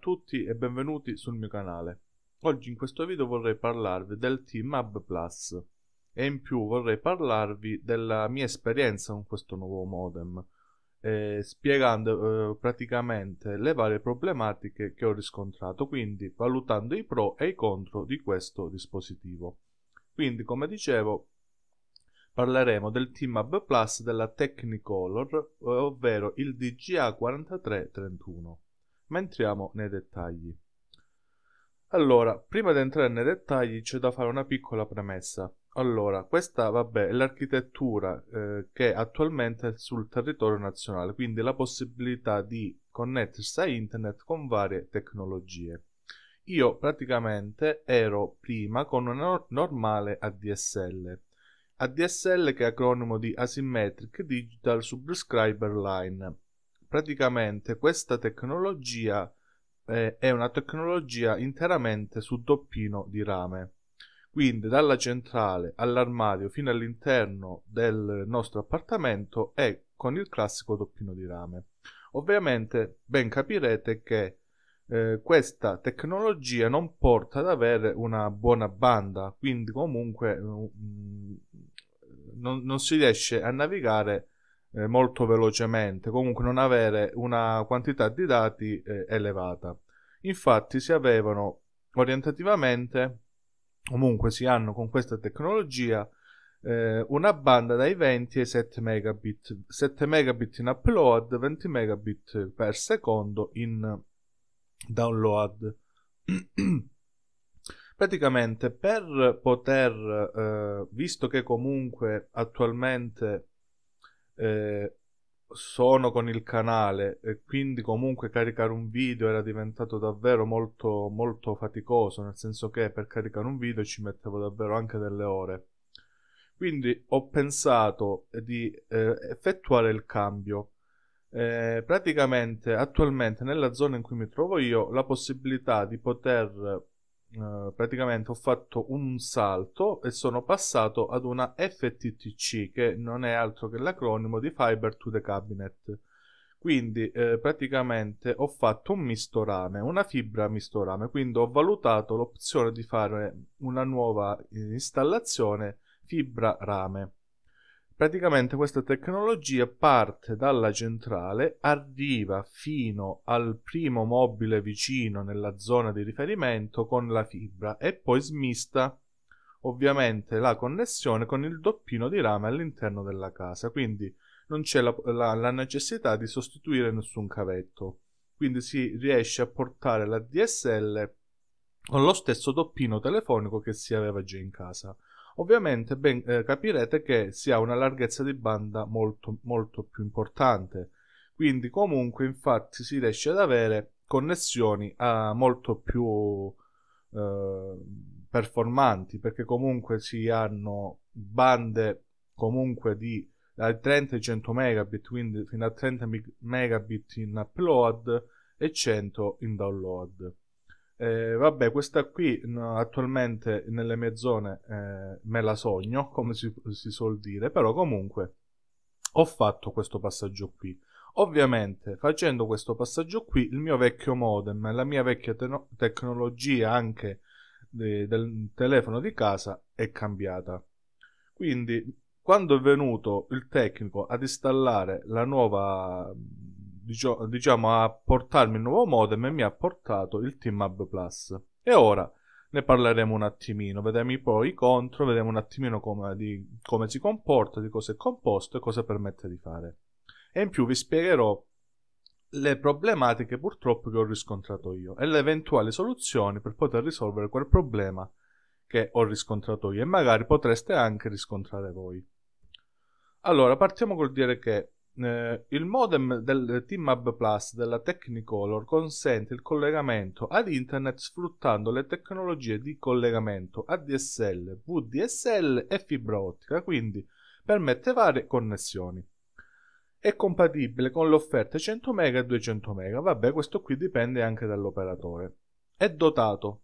tutti e benvenuti sul mio canale. Oggi in questo video vorrei parlarvi del T-Mab Plus e in più vorrei parlarvi della mia esperienza con questo nuovo modem eh, spiegando eh, praticamente le varie problematiche che ho riscontrato, quindi valutando i pro e i contro di questo dispositivo. Quindi come dicevo parleremo del T-Mab Plus della Technicolor, eh, ovvero il DGA4331. Ma entriamo nei dettagli. Allora, prima di entrare nei dettagli c'è da fare una piccola premessa. Allora, questa vabbè, è l'architettura eh, che attualmente è sul territorio nazionale, quindi la possibilità di connettersi a internet con varie tecnologie. Io praticamente ero prima con una normale ADSL. ADSL che è acronimo di Asymmetric Digital Subscriber Line praticamente questa tecnologia eh, è una tecnologia interamente su doppino di rame. Quindi dalla centrale all'armadio fino all'interno del nostro appartamento è con il classico doppino di rame. Ovviamente ben capirete che eh, questa tecnologia non porta ad avere una buona banda, quindi comunque mh, eh, non, non, si riesce a navigare eh, molto velocemente, comunque non avere una quantità di dati eh, elevata. Infatti si avevano orientativamente, comunque si hanno con questa tecnologia, eh, una banda dai 20 ai 7 megabit, 7 megabit in upload, 20 megabit per secondo in download. Praticamente per poter, eh, visto che comunque attualmente eh, sono con il canale e quindi comunque caricare un video era diventato davvero molto molto faticoso nel senso che per caricare un video ci mettevo davvero anche delle ore quindi ho pensato di eh, effettuare il cambio eh, praticamente attualmente nella zona in cui mi trovo io la possibilità di poter eh, praticamente ho fatto un salto e sono passato ad una FTTC che non è altro che l'acronimo di Fiber to the Cabinet. Quindi eh, praticamente ho fatto un misto rame, una fibra misto rame, quindi ho valutato l'opzione di fare una nuova eh, installazione fibra rame praticamente questa tecnologia parte dalla centrale, arriva fino al primo mobile vicino nella zona di riferimento con la fibra e poi smista ovviamente la connessione con il doppino di rame all'interno della casa, quindi non c'è la, la, la necessità di sostituire nessun cavetto, quindi si riesce a portare la DSL con lo stesso doppino telefonico che si aveva già in casa. Ovviamente ben, eh, capirete che si ha una larghezza di banda molto, molto più importante, quindi comunque infatti si riesce ad avere connessioni eh, molto più eh, performanti perché comunque si hanno bande comunque di dai 30 ai 100 megabit, quindi fino a 30 megabit in upload e 100 in download. Eh, vabbè, questa qui no, attualmente nelle mie zone eh, me la sogno, come si, si suol dire, però comunque ho fatto questo passaggio qui. Ovviamente, facendo questo passaggio qui, il mio vecchio modem, la mia vecchia te- tecnologia anche de- del telefono di casa è cambiata. Quindi, quando è venuto il tecnico ad installare la nuova diciamo, a portarmi il nuovo modem e mi ha portato il Team TeamHub Plus. E ora ne parleremo un attimino, vedremo poi i contro, vedremo un attimino come, di, come si comporta, di cosa è composto e cosa permette di fare. E in più vi spiegherò le problematiche purtroppo che ho riscontrato io e le eventuali soluzioni per poter risolvere quel problema che ho riscontrato io e magari potreste anche riscontrare voi. Allora, partiamo col dire che eh, il modem del TeamHub Plus della Technicolor consente il collegamento ad internet sfruttando le tecnologie di collegamento ADSL, VDSL e fibra ottica, quindi permette varie connessioni. È compatibile con le offerte 100 MB e 200 MB, vabbè questo qui dipende anche dall'operatore. È dotato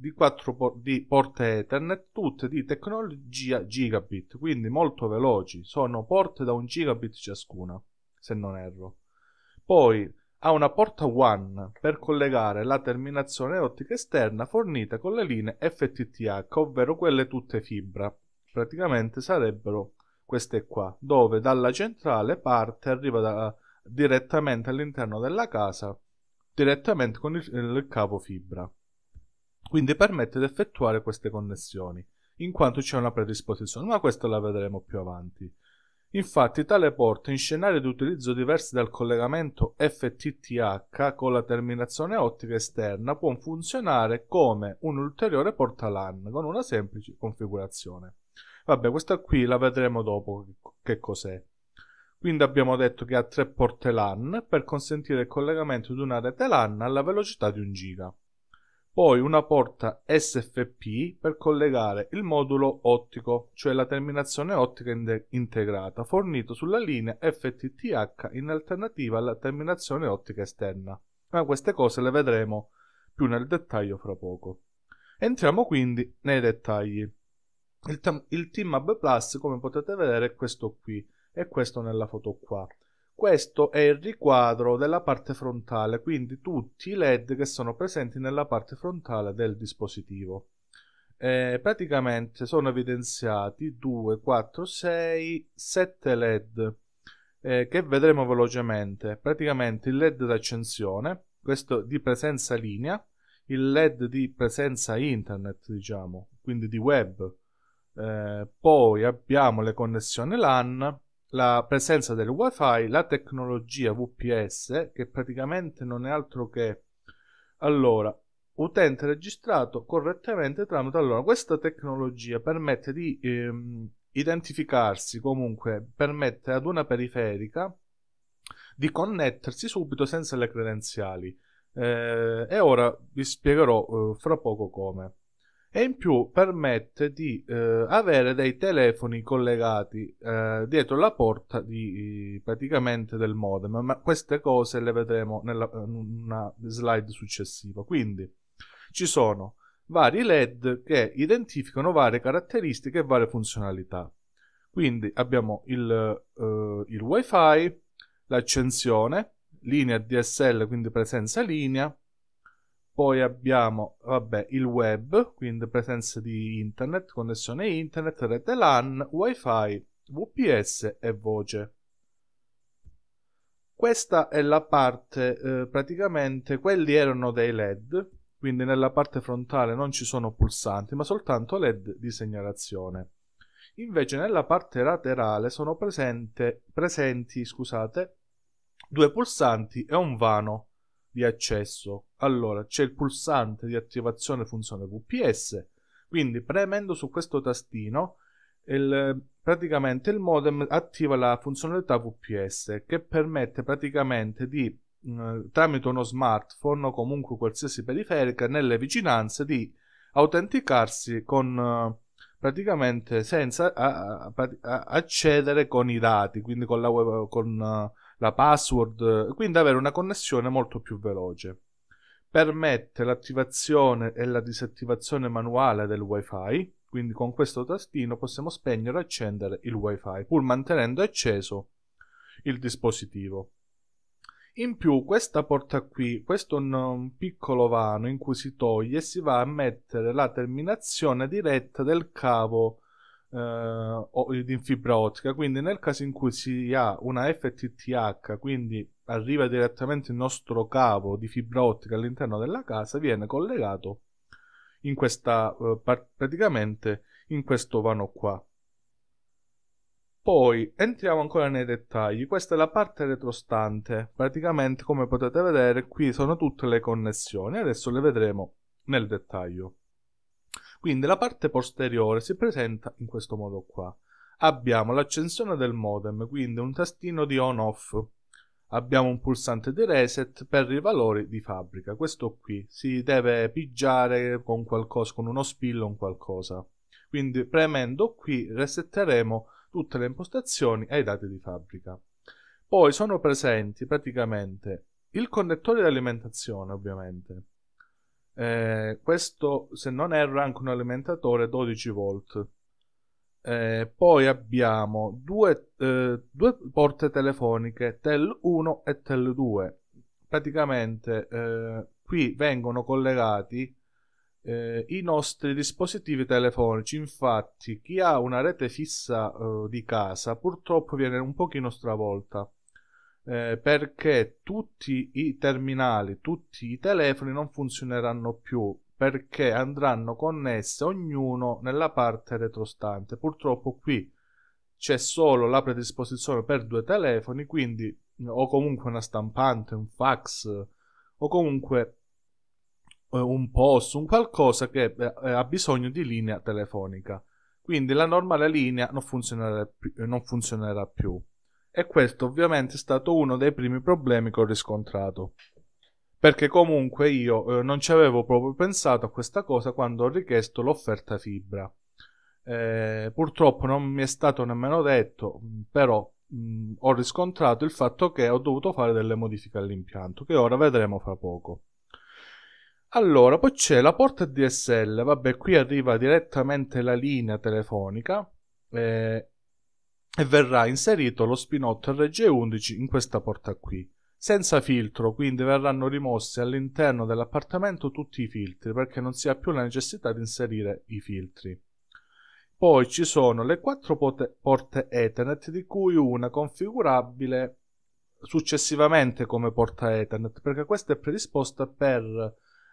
di 4 por- di porte Ethernet, tutte di tecnologia gigabit, quindi molto veloci, sono porte da 1 gigabit ciascuna, se non erro. Poi ha una porta WAN per collegare la terminazione ottica esterna fornita con le linee FTTH, ovvero quelle tutte fibra. Praticamente sarebbero queste qua, dove dalla centrale parte arriva da, direttamente all'interno della casa, direttamente con il, il cavo fibra. Quindi permette di effettuare queste connessioni, in quanto c'è una predisposizione, ma questa la vedremo più avanti. Infatti tale porta in scenari di utilizzo diversi dal collegamento FTTH con la terminazione ottica esterna può funzionare come un ulteriore porta LAN con una semplice configurazione. Vabbè, questa qui la vedremo dopo che cos'è. Quindi abbiamo detto che ha tre porte LAN per consentire il collegamento di una rete LAN alla velocità di un giga poi una porta SFP per collegare il modulo ottico, cioè la terminazione ottica integrata, fornito sulla linea FTTH in alternativa alla terminazione ottica esterna. Ma queste cose le vedremo più nel dettaglio fra poco. Entriamo quindi nei dettagli. Il, il TeamHub Plus, come potete vedere, è questo qui e questo nella foto qua questo è il riquadro della parte frontale, quindi tutti i LED che sono presenti nella parte frontale del dispositivo. Eh, praticamente sono evidenziati 2, 4, 6, 7 LED eh, che vedremo velocemente. Praticamente il LED d'accensione, questo di presenza linea, il LED di presenza internet, diciamo, quindi di web. Eh, poi abbiamo le connessioni LAN la presenza del wifi, la tecnologia VPS che praticamente non è altro che allora utente registrato correttamente tramite allora questa tecnologia permette di ehm, identificarsi comunque permette ad una periferica di connettersi subito senza le credenziali eh, e ora vi spiegherò eh, fra poco come e in più permette di eh, avere dei telefoni collegati eh, dietro la porta di, eh, praticamente del modem, ma queste cose le vedremo nella, in una slide successiva. Quindi ci sono vari LED che identificano varie caratteristiche e varie funzionalità. Quindi abbiamo il, eh, il wifi, l'accensione, linea DSL, quindi presenza linea, poi abbiamo vabbè, il web, quindi presenza di internet, connessione internet, rete LAN, wifi, VPS e voce. Questa è la parte, eh, praticamente quelli erano dei LED, quindi nella parte frontale non ci sono pulsanti, ma soltanto LED di segnalazione. Invece nella parte laterale sono presente, presenti scusate, due pulsanti e un vano di accesso. Allora, c'è il pulsante di attivazione funzione VPS, quindi premendo su questo tastino il, praticamente il modem attiva la funzionalità VPS che permette praticamente di mh, mm, tramite uno smartphone o comunque qualsiasi periferica nelle vicinanze di autenticarsi con praticamente senza a, a, a, accedere con i dati, quindi con la web, con uh, la password, quindi avere una connessione molto più veloce. Permette l'attivazione e la disattivazione manuale del wifi, quindi con questo tastino possiamo spegnere e accendere il wifi pur mantenendo acceso il dispositivo. In più questa porta qui, questo è un piccolo vano in cui si toglie e si va a mettere la terminazione diretta del cavo eh, in fibra ottica. Quindi nel caso in cui si ha una FTTH, quindi arriva direttamente il nostro cavo di fibra ottica all'interno della casa, viene collegato in questa, eh, praticamente in questo vano qua. Poi entriamo ancora nei dettagli, questa è la parte retrostante, praticamente come potete vedere qui sono tutte le connessioni, adesso le vedremo nel dettaglio. Quindi la parte posteriore si presenta in questo modo qua. Abbiamo l'accensione del modem, quindi un tastino di on-off. Abbiamo un pulsante di reset per i valori di fabbrica. Questo qui si deve pigiare con qualcosa, con uno spillo o qualcosa. Quindi premendo qui resetteremo tutte le impostazioni e i dati di fabbrica. Poi sono presenti praticamente il connettore di alimentazione, ovviamente, eh, questo, se non erro, è anche un alimentatore 12 volt. Eh, poi abbiamo due, eh, due, porte telefoniche TEL1 e TEL2. Praticamente eh, qui vengono collegati eh, i nostri dispositivi telefonici. Infatti, chi ha una rete fissa eh, di casa purtroppo viene un pochino stravolta eh, perché tutti i terminali, tutti i telefoni non funzioneranno più perché andranno connesse ognuno nella parte retrostante. Purtroppo qui c'è solo la predisposizione per due telefoni, quindi eh, o comunque una stampante, un fax o comunque eh, un post, un qualcosa che eh, ha bisogno di linea telefonica. Quindi la normale linea non funzionerà, non funzionerà più e questo ovviamente è stato uno dei primi problemi che ho riscontrato. Perché comunque io eh, non ci avevo proprio pensato a questa cosa quando ho richiesto l'offerta fibra. Eh, purtroppo non mi è stato nemmeno detto, mm, però mh, mm, ho riscontrato il fatto che ho dovuto fare delle modifiche all'impianto, che ora vedremo fra poco. Allora, poi c'è la porta DSL, vabbè qui arriva direttamente la linea telefonica eh, e verrà inserito lo spinotto RG11 in questa porta qui senza filtro, quindi verranno rimossi all'interno dell'appartamento tutti i filtri perché non si ha più la necessità di inserire i filtri. Poi ci sono le quattro porte Ethernet di cui una configurabile successivamente come porta Ethernet perché questa è predisposta per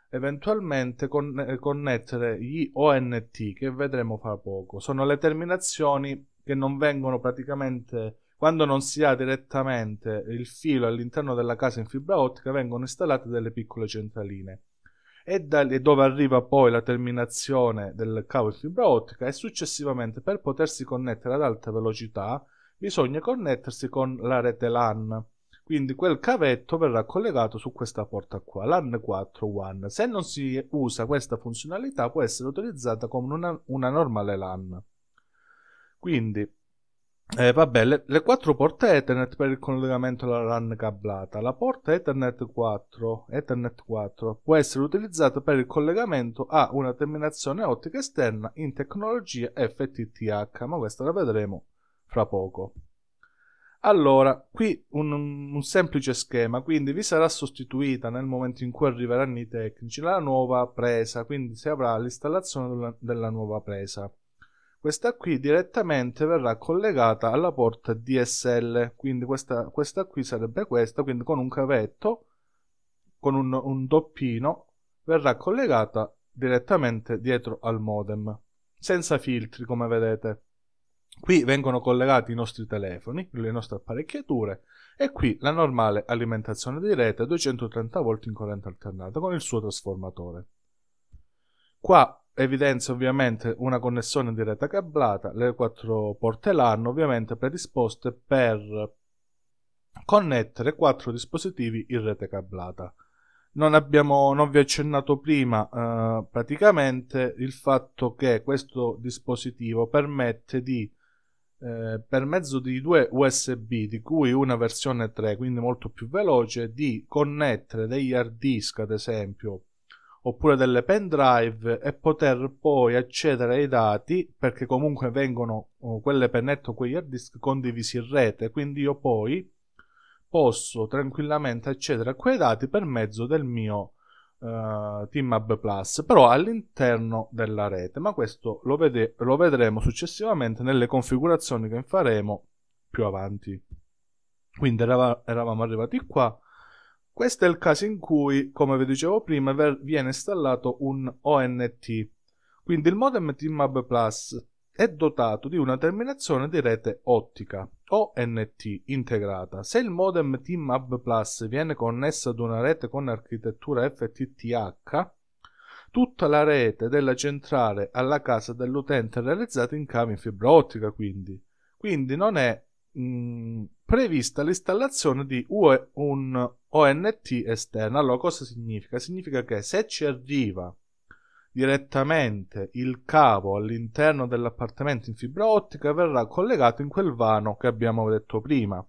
eventualmente connettere gli ONT che vedremo fra poco. Sono le terminazioni che non vengono praticamente quando non si ha direttamente il filo all'interno della casa in fibra ottica vengono installate delle piccole centraline e da dove arriva poi la terminazione del cavo in fibra ottica e successivamente per potersi connettere ad alta velocità bisogna connettersi con la rete LAN quindi quel cavetto verrà collegato su questa porta qua, LAN 4 WAN. Se non si usa questa funzionalità può essere utilizzata come una, una normale LAN. Quindi, eh, vabbè, le, le, quattro porte Ethernet per il collegamento alla LAN cablata. La porta Ethernet 4, Ethernet 4 può essere utilizzata per il collegamento a una terminazione ottica esterna in tecnologia FTTH, ma questa la vedremo fra poco. Allora, qui un, un semplice schema, quindi vi sarà sostituita nel momento in cui arriveranno i tecnici la nuova presa, quindi si avrà l'installazione della, della nuova presa questa qui direttamente verrà collegata alla porta DSL, quindi questa, questa qui sarebbe questa, quindi con un cavetto, con un, un doppino, verrà collegata direttamente dietro al modem, senza filtri come vedete. Qui vengono collegati i nostri telefoni, le nostre apparecchiature e qui la normale alimentazione di rete 230 volt in corrente alternata con il suo trasformatore. Qua evidenzia ovviamente una connessione diretta cablata, le quattro porte LAN ovviamente predisposte per connettere quattro dispositivi in rete cablata. Non, abbiamo, non vi ho accennato prima eh, praticamente il fatto che questo dispositivo permette di eh, per mezzo di due USB, di cui una versione 3, quindi molto più veloce, di connettere degli hard disk, ad esempio, oppure delle pendrive e poter poi accedere ai dati perché comunque vengono oh, quelle pennette o quegli hard disk condivisi in rete quindi io poi posso tranquillamente accedere a quei dati per mezzo del mio uh, TeamHub Plus però all'interno della rete ma questo lo, vede- lo vedremo successivamente nelle configurazioni che faremo più avanti quindi erav- eravamo arrivati qua questo è il caso in cui, come vi dicevo prima, viene installato un ONT. Quindi il modem TMAB Plus è dotato di una terminazione di rete ottica ONT integrata. Se il modem TeamHub Plus viene connesso ad una rete con architettura FTTH, tutta la rete della centrale alla casa dell'utente è realizzata in cavi in fibra ottica, quindi. Quindi non è mh, mm, prevista l'installazione di un ONT esterno. Allora, cosa significa? Significa che se ci arriva direttamente il cavo all'interno dell'appartamento in fibra ottica verrà collegato in quel vano che abbiamo detto prima.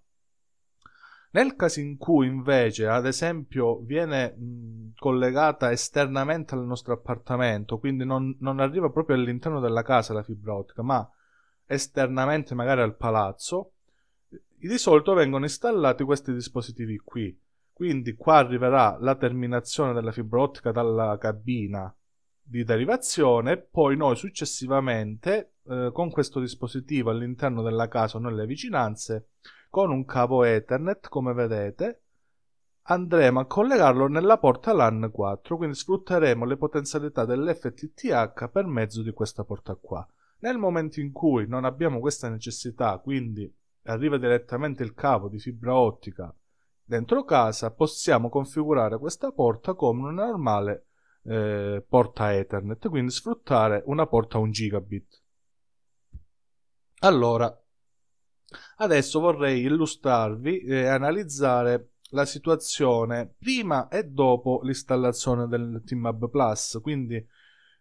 Nel caso in cui invece, ad esempio, viene collegata esternamente al nostro appartamento, quindi non, non arriva proprio all'interno della casa la fibra ottica, ma esternamente magari al palazzo, di solito vengono installati questi dispositivi qui. Quindi qua arriverà la terminazione della fibra ottica dalla cabina di derivazione poi noi successivamente eh, con questo dispositivo all'interno della casa o nelle vicinanze con un cavo Ethernet come vedete andremo a collegarlo nella porta LAN 4 quindi sfrutteremo le potenzialità dell'FTTH per mezzo di questa porta qua nel momento in cui non abbiamo questa necessità quindi arriva direttamente il cavo di fibra ottica dentro casa, possiamo configurare questa porta come una normale eh, porta Ethernet, quindi sfruttare una porta 1 gigabit. Allora, adesso vorrei illustrarvi e analizzare la situazione prima e dopo l'installazione del TeamHub Plus, quindi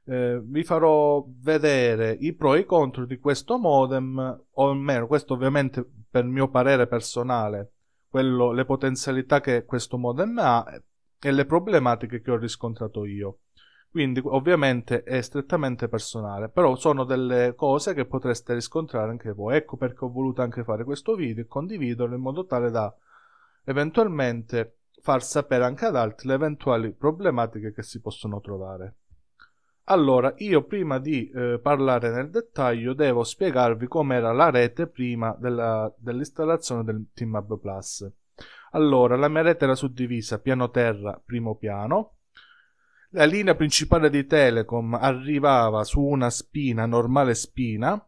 eh, vi farò vedere i pro e i contro di questo modem, o almeno questo ovviamente per mio parere personale, quello, le potenzialità che questo modem ha e le problematiche che ho riscontrato io. Quindi ovviamente è strettamente personale, però sono delle cose che potreste riscontrare anche voi. Ecco perché ho voluto anche fare questo video e condividerlo in modo tale da eventualmente far sapere anche ad altri le eventuali problematiche che si possono trovare. Allora, io prima di eh, parlare nel dettaglio devo spiegarvi com'era la rete prima della, dell'installazione del TeamHub Plus. Allora, la mia rete era suddivisa piano terra, primo piano. La linea principale di Telecom arrivava su una spina, normale spina,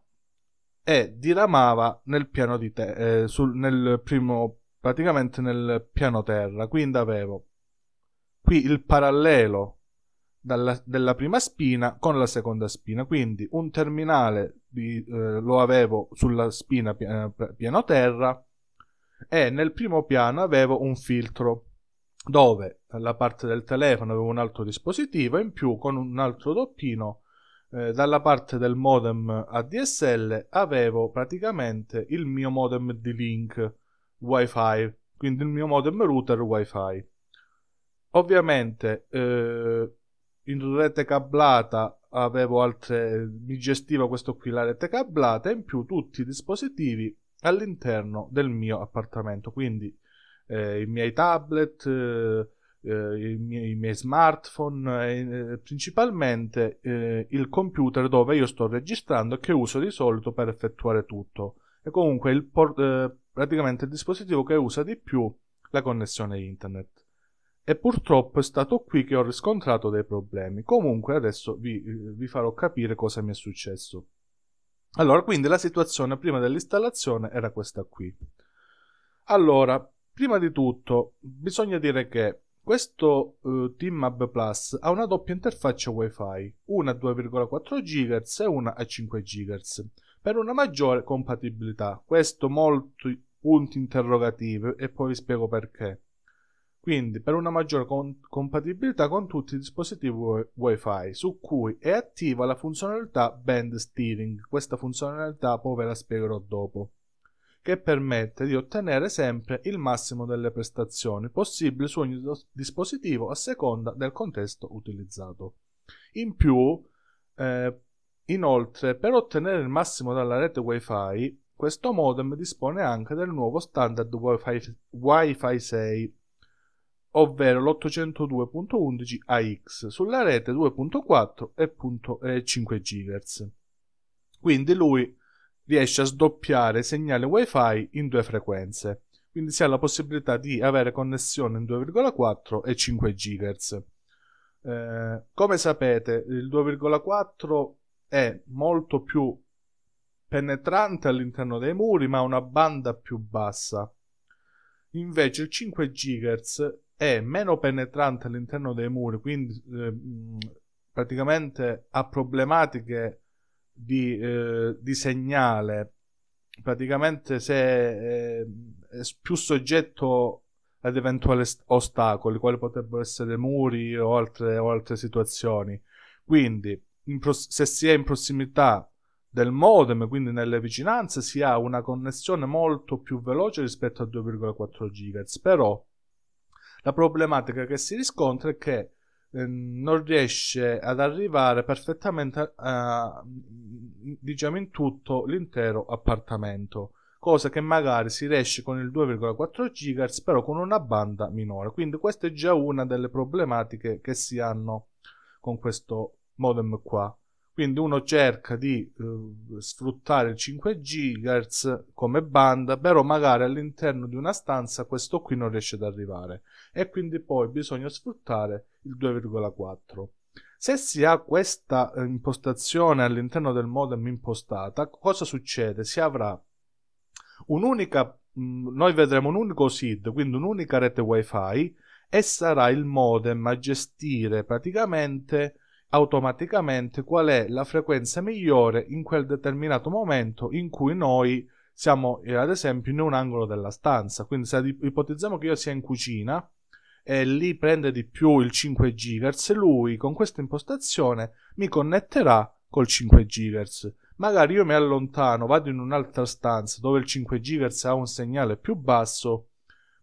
e diramava nel piano di te- eh, sul, nel primo, praticamente nel piano terra. Quindi avevo qui il parallelo dalla, della prima spina con la seconda spina. Quindi un terminale di, eh, lo avevo sulla spina eh, piano terra e nel primo piano avevo un filtro dove dalla parte del telefono avevo un altro dispositivo in più con un altro doppino eh, dalla parte del modem ADSL avevo praticamente il mio modem di link wifi quindi il mio modem router wifi ovviamente eh, in rete cablata avevo altre, mi gestiva questo qui la rete cablata e in più tutti i dispositivi all'interno del mio appartamento, quindi eh, i miei tablet, eh, eh i, miei, i, miei, smartphone, eh, principalmente eh, il computer dove io sto registrando e che uso di solito per effettuare tutto. E comunque il por- eh, praticamente il dispositivo che usa di più la connessione internet. E purtroppo è stato qui che ho riscontrato dei problemi. Comunque adesso vi, vi farò capire cosa mi è successo. Allora, quindi la situazione prima dell'installazione era questa qui. Allora, prima di tutto bisogna dire che questo eh, TeamHub Plus ha una doppia interfaccia WiFi, una a 2,4 GHz e una a 5 GHz, per una maggiore compatibilità. Questo molti punti interrogativi e poi vi spiego perché quindi per una maggiore con- compatibilità con tutti i dispositivi Wi-Fi su cui è attiva la funzionalità band steering. Questa funzionalità poi ve la spiegherò dopo che permette di ottenere sempre il massimo delle prestazioni possibili su ogni dispositivo a seconda del contesto utilizzato. In più, eh, inoltre, per ottenere il massimo dalla rete Wi-Fi, questo modem dispone anche del nuovo standard Wi-Fi, wi 6 ovvero l'802.11 AX sulla rete 2.4 e 5 eh, GHz. Quindi lui riesce a sdoppiare segnale WiFi in due frequenze, quindi si ha la possibilità di avere connessione in 2,4 e 5 GHz. Eh, come sapete, il 2,4 è molto più penetrante all'interno dei muri, ma ha una banda più bassa. Invece il 5 GHz è meno penetrante all'interno dei muri, quindi eh, praticamente ha problematiche di, eh, di segnale, praticamente se, eh, è più soggetto ad eventuali ostacoli, quali potrebbero essere muri o altre, o altre situazioni. Quindi, pros- se si è in prossimità del modem, quindi nelle vicinanze, si ha una connessione molto più veloce rispetto a 2,4 GHz, però la problematica che si riscontra è che eh, non riesce ad arrivare perfettamente a, diciamo in tutto l'intero appartamento cosa che magari si riesce con il 2,4 GHz però con una banda minore quindi questa è già una delle problematiche che si hanno con questo modem qua quindi uno cerca di eh, sfruttare il 5 GHz come banda, però magari all'interno di una stanza questo qui non riesce ad arrivare e quindi poi bisogna sfruttare il 2,4. Se si ha questa eh, impostazione all'interno del modem impostata, cosa succede? Si avrà un'unica, mh, mm, noi vedremo un unico SID, quindi un'unica rete WiFi e sarà il modem a gestire praticamente automaticamente qual è la frequenza migliore in quel determinato momento in cui noi siamo eh, ad esempio in un angolo della stanza quindi se ipotizziamo che io sia in cucina e lì prende di più il 5 GHz lui con questa impostazione mi connetterà col 5 GHz magari io mi allontano vado in un'altra stanza dove il 5 GHz ha un segnale più basso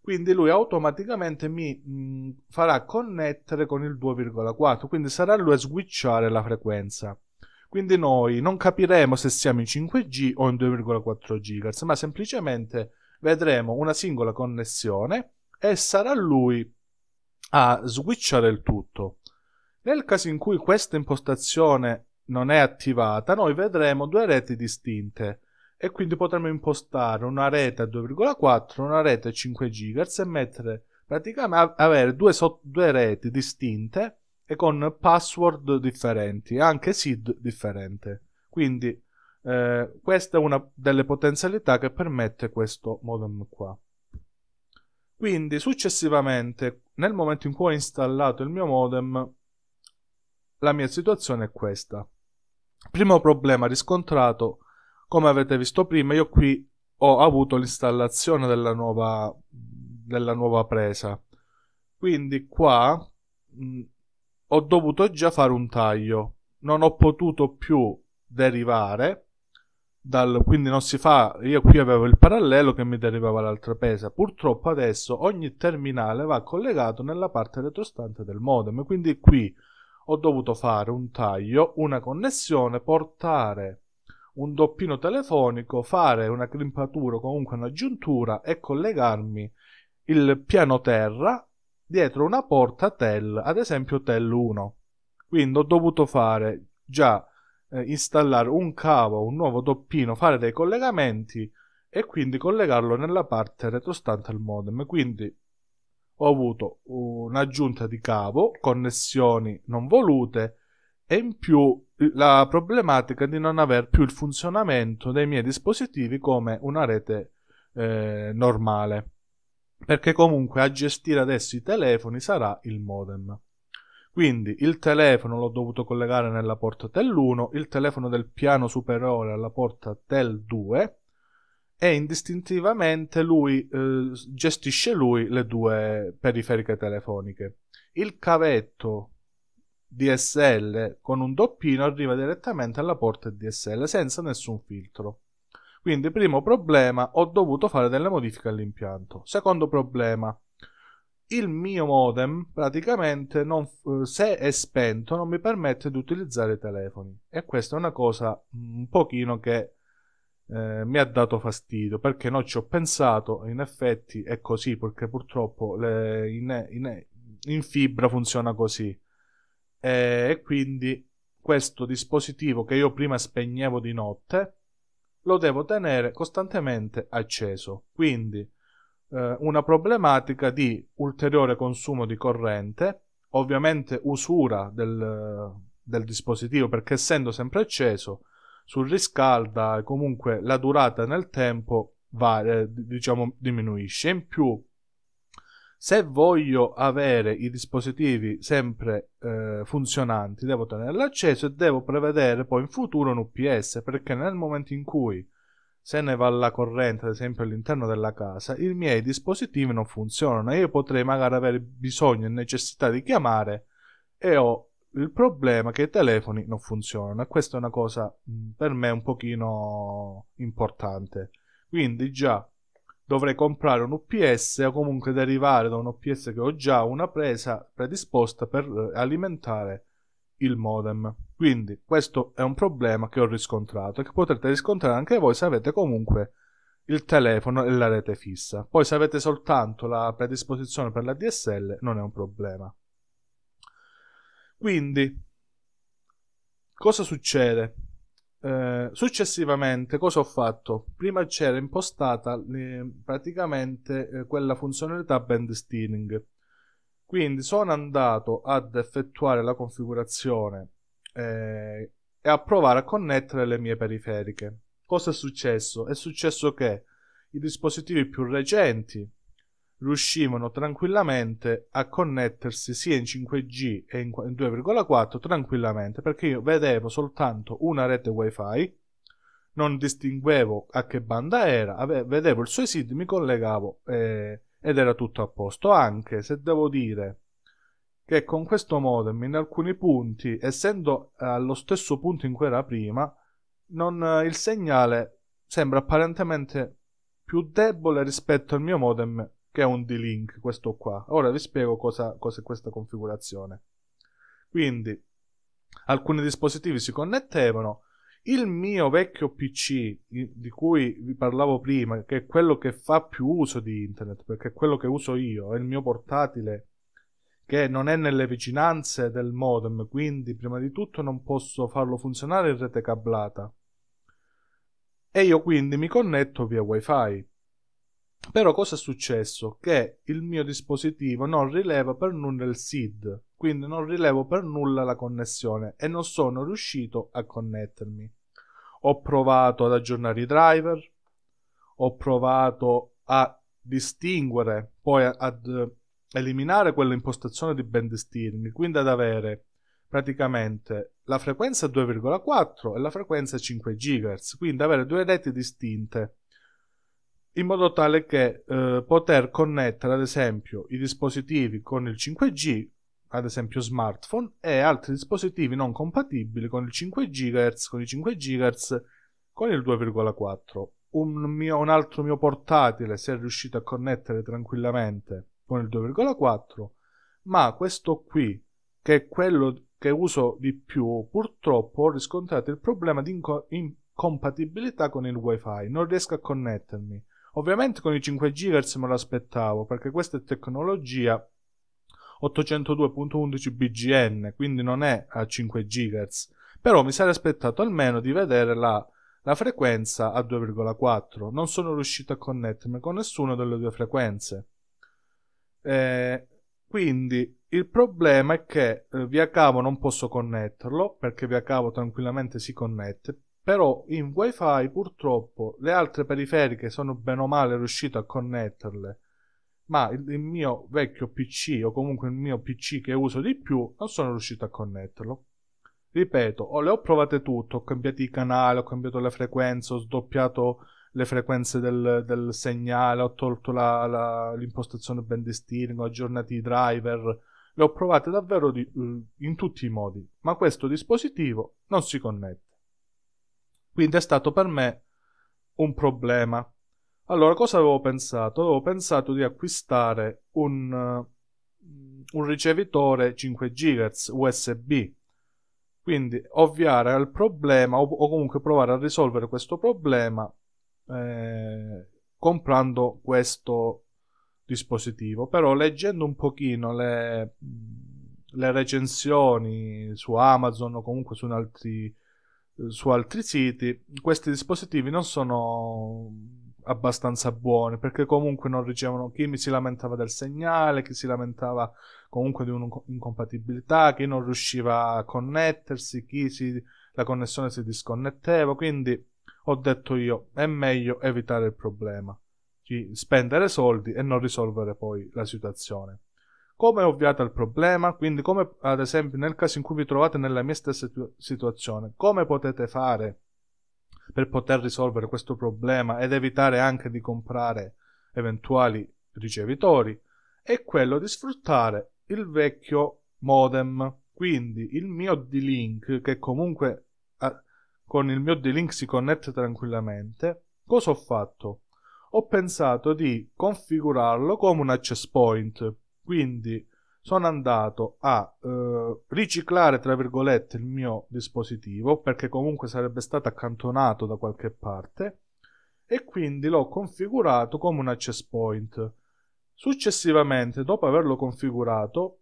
quindi lui automaticamente mi mh, mm, farà connettere con il 2,4, quindi sarà lui a switchare la frequenza. Quindi noi non capiremo se siamo in 5G o in 2,4 GHz, ma semplicemente vedremo una singola connessione e sarà lui a switchare il tutto. Nel caso in cui questa impostazione non è attivata, noi vedremo due reti distinte e quindi potremmo impostare una rete a 2,4, una rete a 5 GHz e mettere praticamente avere due, so, due reti distinte e con password differenti, anche SID differente. Quindi eh, questa è una delle potenzialità che permette questo modem qua. Quindi successivamente, nel momento in cui ho installato il mio modem, la mia situazione è questa. Primo problema riscontrato come avete visto prima, io qui ho avuto l'installazione della nuova, della nuova presa. Quindi qua mh, mm, ho dovuto già fare un taglio. Non ho potuto più derivare, dal, quindi non si fa, io qui avevo il parallelo che mi derivava l'altra presa. Purtroppo adesso ogni terminale va collegato nella parte retrostante del modem, quindi qui ho dovuto fare un taglio, una connessione, portare un doppino telefonico, fare una crimpatura, o comunque una giuntura e collegarmi il piano terra dietro una porta TEL, ad esempio TEL 1. Quindi ho dovuto fare già eh, installare un cavo, un nuovo doppino, fare dei collegamenti e quindi collegarlo nella parte retrostante al modem. Quindi ho avuto un'aggiunta di cavo, connessioni non volute e in più la problematica di non avere più il funzionamento dei miei dispositivi come una rete eh, normale perché comunque a gestire adesso i telefoni sarà il modem quindi il telefono l'ho dovuto collegare nella porta TEL1 il telefono del piano superiore alla porta TEL2 e indistintivamente lui eh, gestisce lui le due periferiche telefoniche il cavetto DSL con un doppino arriva direttamente alla porta DSL senza nessun filtro. Quindi primo problema, ho dovuto fare delle modifiche all'impianto. Secondo problema, il mio modem praticamente non, se è spento non mi permette di utilizzare i telefoni e questa è una cosa un pochino che eh, mi ha dato fastidio perché non ci ho pensato in effetti è così perché purtroppo le, in, in, in fibra funziona così eh, e quindi questo dispositivo che io prima spegnevo di notte lo devo tenere costantemente acceso. Quindi eh, una problematica di ulteriore consumo di corrente, ovviamente usura del, del dispositivo perché essendo sempre acceso surriscalda e comunque la durata nel tempo va, eh, diciamo diminuisce. In più se voglio avere i dispositivi sempre eh, funzionanti, devo tenerli accesi e devo prevedere poi in futuro un UPS, perché nel momento in cui se ne va la corrente, ad esempio, all'interno della casa, i miei dispositivi non funzionano io potrei magari avere bisogno e necessità di chiamare e ho il problema che i telefoni non funzionano e questa è una cosa per me un pochino importante. Quindi già dovrei comprare un UPS o comunque derivare da un UPS che ho già una presa predisposta per eh, alimentare il modem. Quindi questo è un problema che ho riscontrato e che potrete riscontrare anche voi se avete comunque il telefono e la rete fissa. Poi se avete soltanto la predisposizione per la DSL non è un problema. Quindi cosa succede? Eh, successivamente cosa ho fatto? Prima c'era impostata eh, praticamente eh, quella funzionalità band steering. Quindi sono andato ad effettuare la configurazione eh, e a provare a connettere le mie periferiche. Cosa è successo? È successo che i dispositivi più recenti riuscivano tranquillamente a connettersi sia in 5G che in 2,4 tranquillamente perché io vedevo soltanto una rete wifi non distinguevo a che banda era vedevo il suo SID mi collegavo eh, ed era tutto a posto anche se devo dire che con questo modem in alcuni punti essendo allo stesso punto in cui era prima non, il segnale sembra apparentemente più debole rispetto al mio modem che è un D-Link, questo qua. Ora vi spiego cosa, cosa è questa configurazione. Quindi, alcuni dispositivi si connettevano, il mio vecchio PC di cui vi parlavo prima, che è quello che fa più uso di internet, perché è quello che uso io, è il mio portatile che non è nelle vicinanze del modem, quindi prima di tutto non posso farlo funzionare in rete cablata. E io quindi mi connetto via wifi. Però cosa è successo? Che il mio dispositivo non rileva per nulla il SID, quindi non rilevo per nulla la connessione e non sono riuscito a connettermi. Ho provato ad aggiornare i driver, ho provato a distinguere, poi ad eliminare quell'impostazione di band steering, quindi ad avere praticamente la frequenza 2,4 e la frequenza 5 GHz, quindi avere due reti distinte in modo tale che eh, poter connettere ad esempio i dispositivi con il 5G, ad esempio smartphone, e altri dispositivi non compatibili con il 5 GHz, con i 5 GHz, con il 2,4. Un, mio, un altro mio portatile si è riuscito a connettere tranquillamente con il 2,4, ma questo qui, che è quello che uso di più, purtroppo ho riscontrato il problema di incompatibilità con il wifi, non riesco a connettermi Ovviamente con i 5 GHz me lo aspettavo, perché questa è tecnologia 802.11 BGN, quindi non è a 5 GHz. Però mi sarei aspettato almeno di vedere la, la frequenza a 2,4. Non sono riuscito a connettermi con nessuna delle due frequenze. Eh, quindi il problema è che eh, via cavo non posso connetterlo perché via cavo tranquillamente si connette però in wifi purtroppo le altre periferiche sono bene o male riuscito a connetterle ma il, mio vecchio pc o comunque il mio pc che uso di più non sono riuscito a connetterlo ripeto ho, le ho provate tutte ho cambiato i canali ho cambiato le frequenze ho sdoppiato le frequenze del, del segnale ho tolto la, la, l'impostazione band steering ho aggiornato i driver le ho provate davvero di, in tutti i modi ma questo dispositivo non si connette quindi è stato per me un problema. Allora, cosa avevo pensato? Avevo pensato di acquistare un, eh, un ricevitore 5 GHz USB. Quindi ovviare al problema o, o comunque provare a risolvere questo problema eh, comprando questo dispositivo. Però leggendo un pochino le, le recensioni su Amazon o comunque su altri su altri siti, questi dispositivi non sono abbastanza buoni perché comunque non ricevono chi mi si lamentava del segnale, chi si lamentava comunque di un'incompatibilità, chi non riusciva a connettersi, chi si, la connessione si disconnetteva, quindi ho detto io è meglio evitare il problema, spendere soldi e non risolvere poi la situazione. Come ovviate al problema? Quindi come ad esempio nel caso in cui vi trovate nella mia stessa situazione, come potete fare per poter risolvere questo problema ed evitare anche di comprare eventuali ricevitori? È quello di sfruttare il vecchio modem, quindi il mio D-Link che comunque con il mio D-Link si connette tranquillamente. Cosa ho fatto? Ho pensato di configurarlo come un access point quindi sono andato a eh, riciclare, tra virgolette, il mio dispositivo, perché comunque sarebbe stato accantonato da qualche parte, e quindi l'ho configurato come un access point. Successivamente, dopo averlo configurato,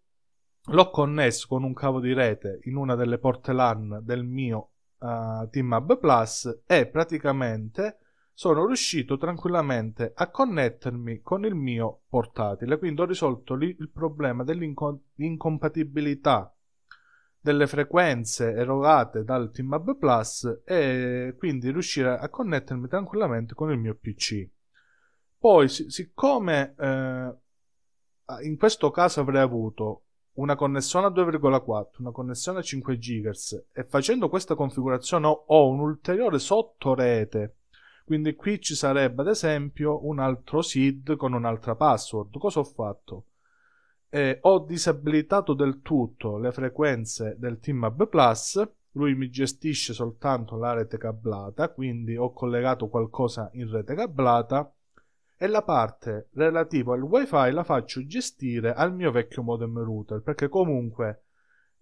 l'ho connesso con un cavo di rete in una delle porte LAN del mio uh, eh, TeamHub Plus e praticamente sono riuscito tranquillamente a connettermi con il mio portatile, quindi ho risolto il problema dell'incompatibilità delle frequenze erogate dal TeamHub Plus e quindi riuscire a connettermi tranquillamente con il mio PC. Poi, siccome eh, in questo caso avrei avuto una connessione a 2,4, una connessione a 5 GHz e facendo questa configurazione ho, ho un'ulteriore sottorete quindi qui ci sarebbe ad esempio un altro SID con un'altra password. Cosa ho fatto? Eh, ho disabilitato del tutto le frequenze del TeamHub Plus, lui mi gestisce soltanto la rete cablata, quindi ho collegato qualcosa in rete cablata e la parte relativa al wifi la faccio gestire al mio vecchio modem router perché comunque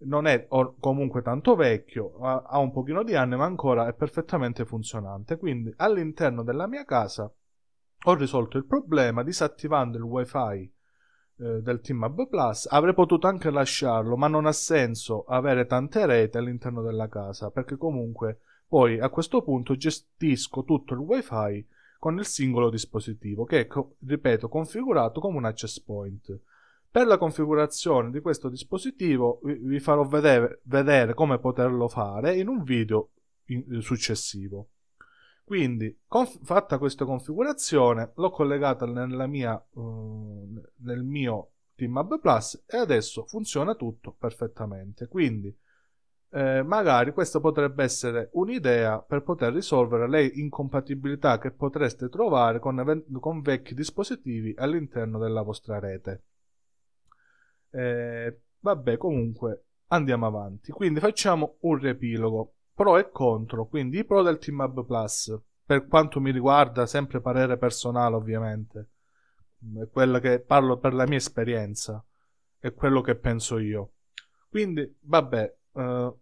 non è comunque tanto vecchio, ha un pochino di anni, ma ancora è perfettamente funzionante. Quindi all'interno della mia casa ho risolto il problema disattivando il wifi eh, del TeamHub Plus. Avrei potuto anche lasciarlo, ma non ha senso avere tante reti all'interno della casa, perché comunque poi a questo punto gestisco tutto il wifi con il singolo dispositivo, che è, ripeto, configurato come un access point. Per la configurazione di questo dispositivo vi farò vedere, vedere come poterlo fare in un video in, eh, successivo. Quindi, fatta questa configurazione, l'ho collegata mia, uh, nel mio TeamHub Plus e adesso funziona tutto perfettamente. Quindi, eh, magari questa potrebbe essere un'idea per poter risolvere le incompatibilità che potreste trovare con, con vecchi dispositivi all'interno della vostra rete. Eh, vabbè, comunque andiamo avanti. Quindi facciamo un riepilogo. Pro e contro, quindi i pro del Team Hub Plus, per quanto mi riguarda, sempre parere personale ovviamente, mm, è quello che parlo per la mia esperienza, è quello che penso io. Quindi, vabbè, eh,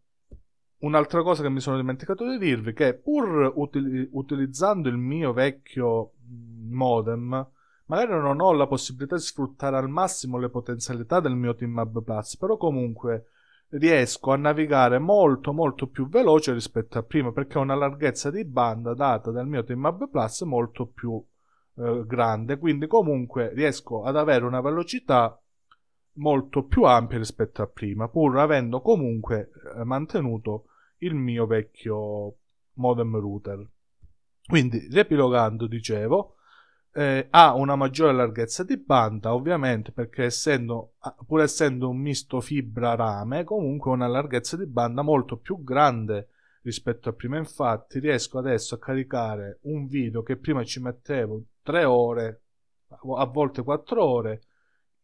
un'altra cosa che mi sono dimenticato di dirvi, è che pur util- utilizzando il mio vecchio mm, modem, Magari non ho la possibilità di sfruttare al massimo le potenzialità del mio Team TeamHub Plus, però comunque riesco a navigare molto molto più veloce rispetto a prima perché ho una larghezza di banda data dal mio Team TeamHub Plus molto più eh, grande, quindi comunque riesco ad avere una velocità molto più ampia rispetto a prima, pur avendo comunque eh, mantenuto il mio vecchio modem router. Quindi, riepilogando, dicevo, eh, ha una maggiore larghezza di banda, ovviamente perché essendo, ah, pur essendo un misto fibra-rame, comunque una larghezza di banda molto più grande rispetto a prima. Infatti riesco adesso a caricare un video che prima ci mettevo 3 ore, a volte 4 ore,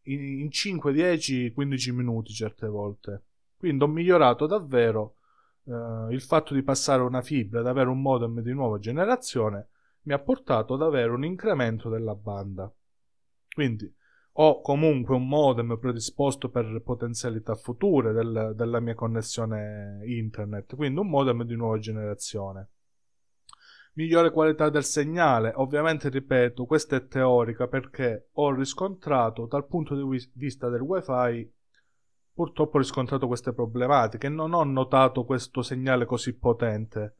in 5, 10, 15 minuti certe volte. Quindi ho migliorato davvero eh, il fatto di passare una fibra, ad avere un modem di nuova generazione mi ha portato ad avere un incremento della banda. Quindi ho comunque un modem predisposto per potenzialità future del, della mia connessione internet, quindi un modem di nuova generazione. Migliore qualità del segnale, ovviamente ripeto, questa è teorica perché ho riscontrato dal punto di vista del wifi purtroppo ho riscontrato queste problematiche non ho notato questo segnale così potente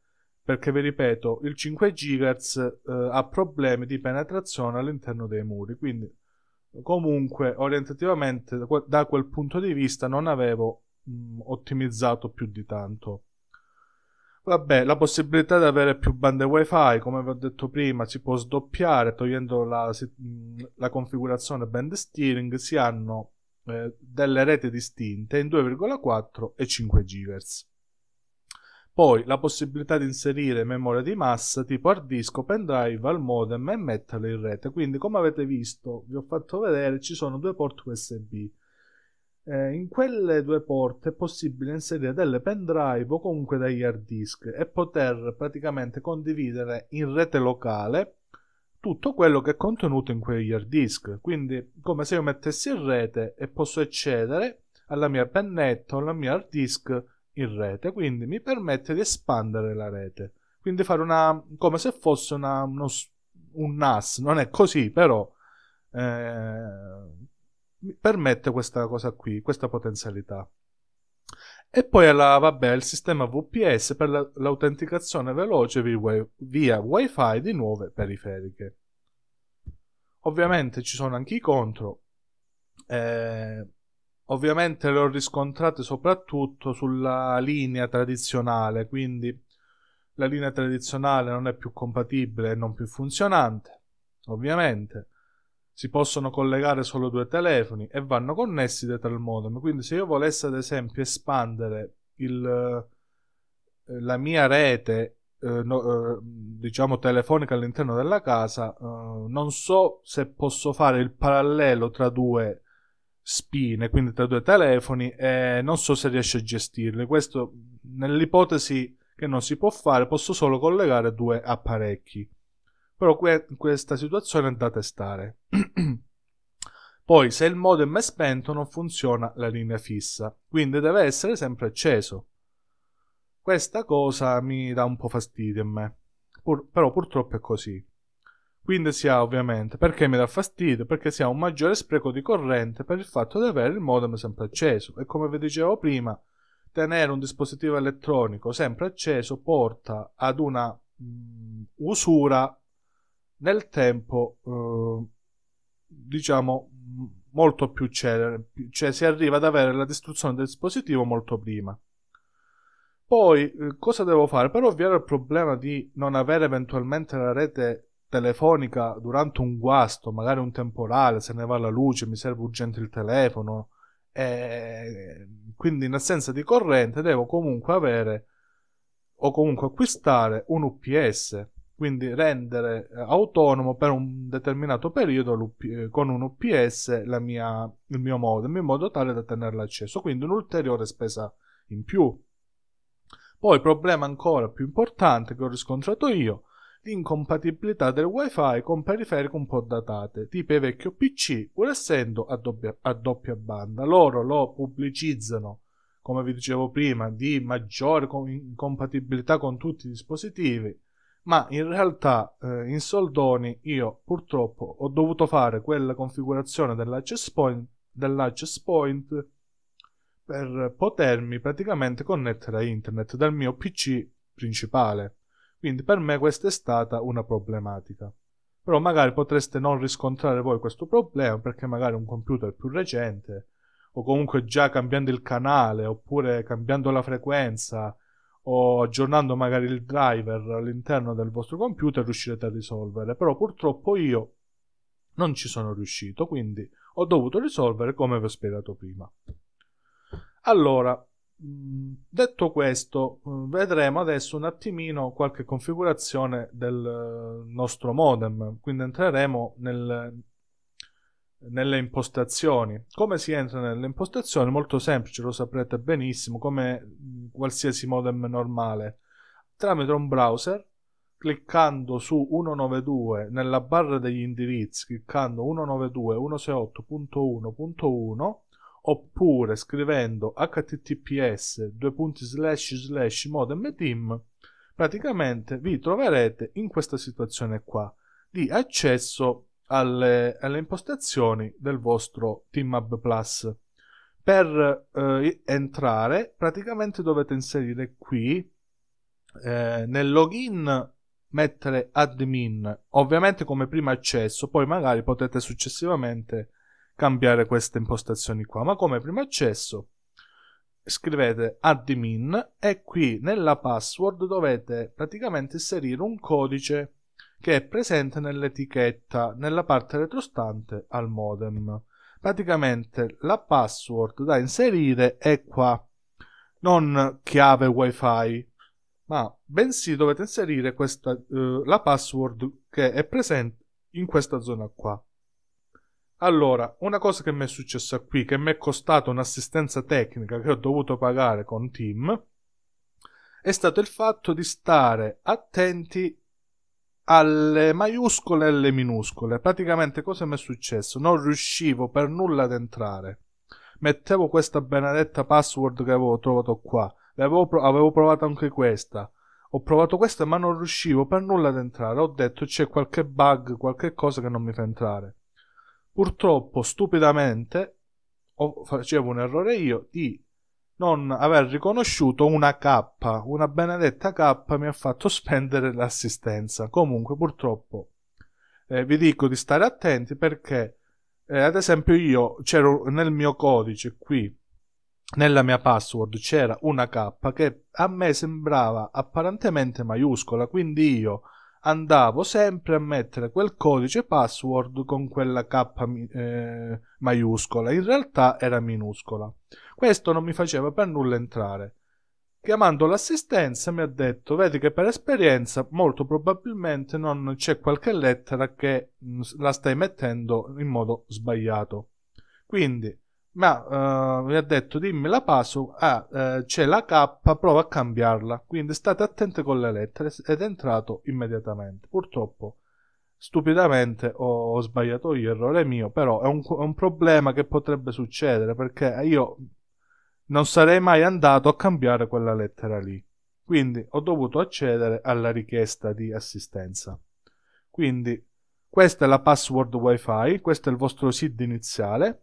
perché vi ripeto il 5 GHz eh, ha problemi di penetrazione all'interno dei muri quindi comunque orientativamente da quel punto di vista non avevo mh, mm, ottimizzato più di tanto Vabbè, la possibilità di avere più bande wifi, come vi ho detto prima, si può sdoppiare togliendo la, mm, la configurazione band steering, si hanno eh, delle reti distinte in 2,4 e 5 GHz. Poi la possibilità di inserire memoria di massa tipo hard disk, open drive al modem e metterle in rete. Quindi, come avete visto, vi ho fatto vedere, ci sono due porte USB. Eh, in quelle due porte è possibile inserire delle pendrive o comunque degli hard disk e poter praticamente condividere in rete locale tutto quello che è contenuto in quegli hard disk. Quindi, come se io mettessi in rete e posso accedere alla mia pennetta o alla mia hard disk in rete, quindi mi permette di espandere la rete, quindi fare una come se fosse una, uno, un NAS, non è così però eh, permette questa cosa qui, questa potenzialità. E poi la, vabbè, il sistema VPS per la, l'autenticazione veloce via, via WiFi di nuove periferiche. Ovviamente ci sono anche i contro. Eh, ovviamente le ho riscontrate soprattutto sulla linea tradizionale, quindi la linea tradizionale non è più compatibile e non più funzionante, ovviamente. Si possono collegare solo due telefoni e vanno connessi dietro il modem. Quindi, se io volessi, ad esempio, espandere il, eh, la mia rete, eh, no, eh, diciamo telefonica all'interno della casa, eh, non so se posso fare il parallelo tra due spine, quindi tra due telefoni, e non so se riesce a gestirle. Questo nell'ipotesi che non si può fare, posso solo collegare due apparecchi. Però que- questa situazione è da testare. Poi, se il modem è spento, non funziona la linea fissa, quindi deve essere sempre acceso. Questa cosa mi dà un po' fastidio a me, Pur- però purtroppo è così. Quindi si ha ovviamente perché mi dà fastidio, perché si ha un maggiore spreco di corrente per il fatto di avere il modem sempre acceso e come vi dicevo prima, tenere un dispositivo elettronico sempre acceso porta ad una mh, mm, usura nel tempo eh, diciamo molto più celere, cioè si arriva ad avere la distruzione del dispositivo molto prima. Poi eh, cosa devo fare? Per ovviare al problema di non avere eventualmente la rete telefonica durante un guasto, magari un temporale, se ne va la luce, mi serve urgente il telefono, e eh, quindi in assenza di corrente devo comunque avere o comunque acquistare un UPS, quindi rendere eh, autonomo per un determinato periodo eh, con un UPS mia, il mio modem in modo tale da tenerlo acceso, quindi un'ulteriore spesa in più. Poi problema ancora più importante che ho riscontrato io, l'incompatibilità del wifi con periferiche un po' datate, tipo i vecchio PC, pur essendo a doppia, a doppia banda. Loro lo pubblicizzano, come vi dicevo prima, di maggiore incompatibilità con tutti i dispositivi, ma in realtà eh, in soldoni io purtroppo ho dovuto fare quella configurazione dell'access point, dell'access point per potermi praticamente connettere a internet dal mio PC principale. Quindi per me questa è stata una problematica. Però magari potreste non riscontrare voi questo problema perché magari un computer più recente o comunque già cambiando il canale oppure cambiando la frequenza o aggiornando magari il driver all'interno del vostro computer riuscirete a risolvere. Però purtroppo io non ci sono riuscito, quindi ho dovuto risolvere come vi ho spiegato prima. Allora, Mm, detto questo, mm, vedremo adesso un attimino qualche configurazione del eh, nostro modem, quindi entreremo nel, nelle impostazioni. Come si entra nelle impostazioni? Molto semplice, lo saprete benissimo, come mm, qualsiasi modem normale, tramite un browser, cliccando su 192 nella barra degli indirizzi, cliccando 192.168.1.1 oppure scrivendo https modemteam praticamente vi troverete in questa situazione qua di accesso alle, alle impostazioni del vostro TeamHub Plus per eh, entrare praticamente dovete inserire qui eh, nel login mettere admin ovviamente come primo accesso poi magari potete successivamente cambiare queste impostazioni qua, ma come primo accesso scrivete admin e qui nella password dovete praticamente inserire un codice che è presente nell'etichetta nella parte retrostante al modem. Praticamente la password da inserire è qua, non chiave wifi, ma bensì dovete inserire questa, eh, la password che è presente in questa zona qua. Allora, una cosa che mi è successa qui, che mi è costata un'assistenza tecnica che ho dovuto pagare con Tim, è stato il fatto di stare attenti alle maiuscole e alle minuscole. Praticamente cosa mi è successo? Non riuscivo per nulla ad entrare. Mettevo questa benedetta password che avevo trovato qua. Avevo, prov- avevo provato anche questa. Ho provato questa ma non riuscivo per nulla ad entrare. Ho detto c'è qualche bug, qualche cosa che non mi fa entrare purtroppo stupidamente o facevo un errore io di non aver riconosciuto una K, una benedetta K mi ha fatto spendere l'assistenza. Comunque purtroppo eh, vi dico di stare attenti perché eh, ad esempio io c'ero nel mio codice qui nella mia password c'era una K che a me sembrava apparentemente maiuscola, quindi io andavo sempre a mettere quel codice password con quella K eh, maiuscola, in realtà era minuscola. Questo non mi faceva per nulla entrare. Chiamando l'assistenza mi ha detto, vedi che per esperienza molto probabilmente non c'è qualche lettera che mm, la stai mettendo in modo sbagliato. Quindi ma uh, mi ha detto dimmi la password ah, eh, c'è la K, prova a cambiarla, quindi state attenti con le lettere ed è entrato immediatamente. Purtroppo, stupidamente ho, ho sbagliato io, errore mio, però è un, è un, problema che potrebbe succedere perché io non sarei mai andato a cambiare quella lettera lì. Quindi ho dovuto accedere alla richiesta di assistenza. Quindi questa è la password wifi, questo è il vostro SID iniziale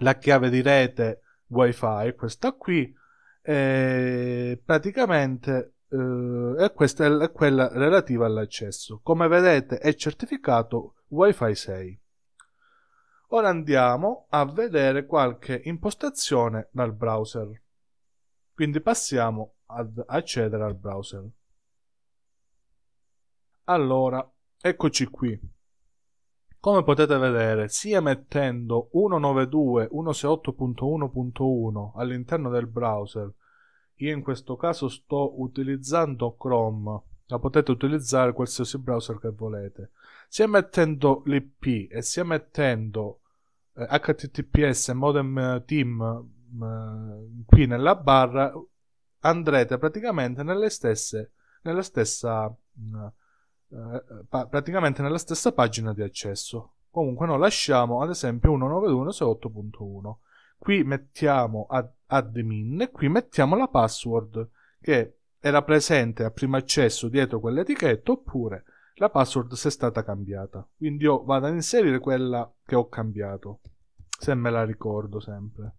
la chiave di rete wifi, questa qui, e praticamente eh, è, questa, è quella relativa all'accesso. Come vedete è certificato wifi 6. Ora andiamo a vedere qualche impostazione dal browser. Quindi passiamo ad accedere al browser. Allora, eccoci qui come potete vedere sia mettendo 192.168.1.1 all'interno del browser io in questo caso sto utilizzando Chrome la potete utilizzare qualsiasi browser che volete sia mettendo l'IP e sia mettendo eh, HTTPS modem eh, team mm, eh, qui nella barra andrete praticamente nelle stesse nella stessa mh, mm, eh, eh, pa- praticamente nella stessa pagina di accesso. Comunque noi lasciamo ad esempio 192.168.1. Qui mettiamo ad- admin, qui mettiamo la password che era presente a primo accesso dietro quell'etichetta oppure la password se è stata cambiata. Quindi io vado ad inserire quella che ho cambiato, se me la ricordo sempre.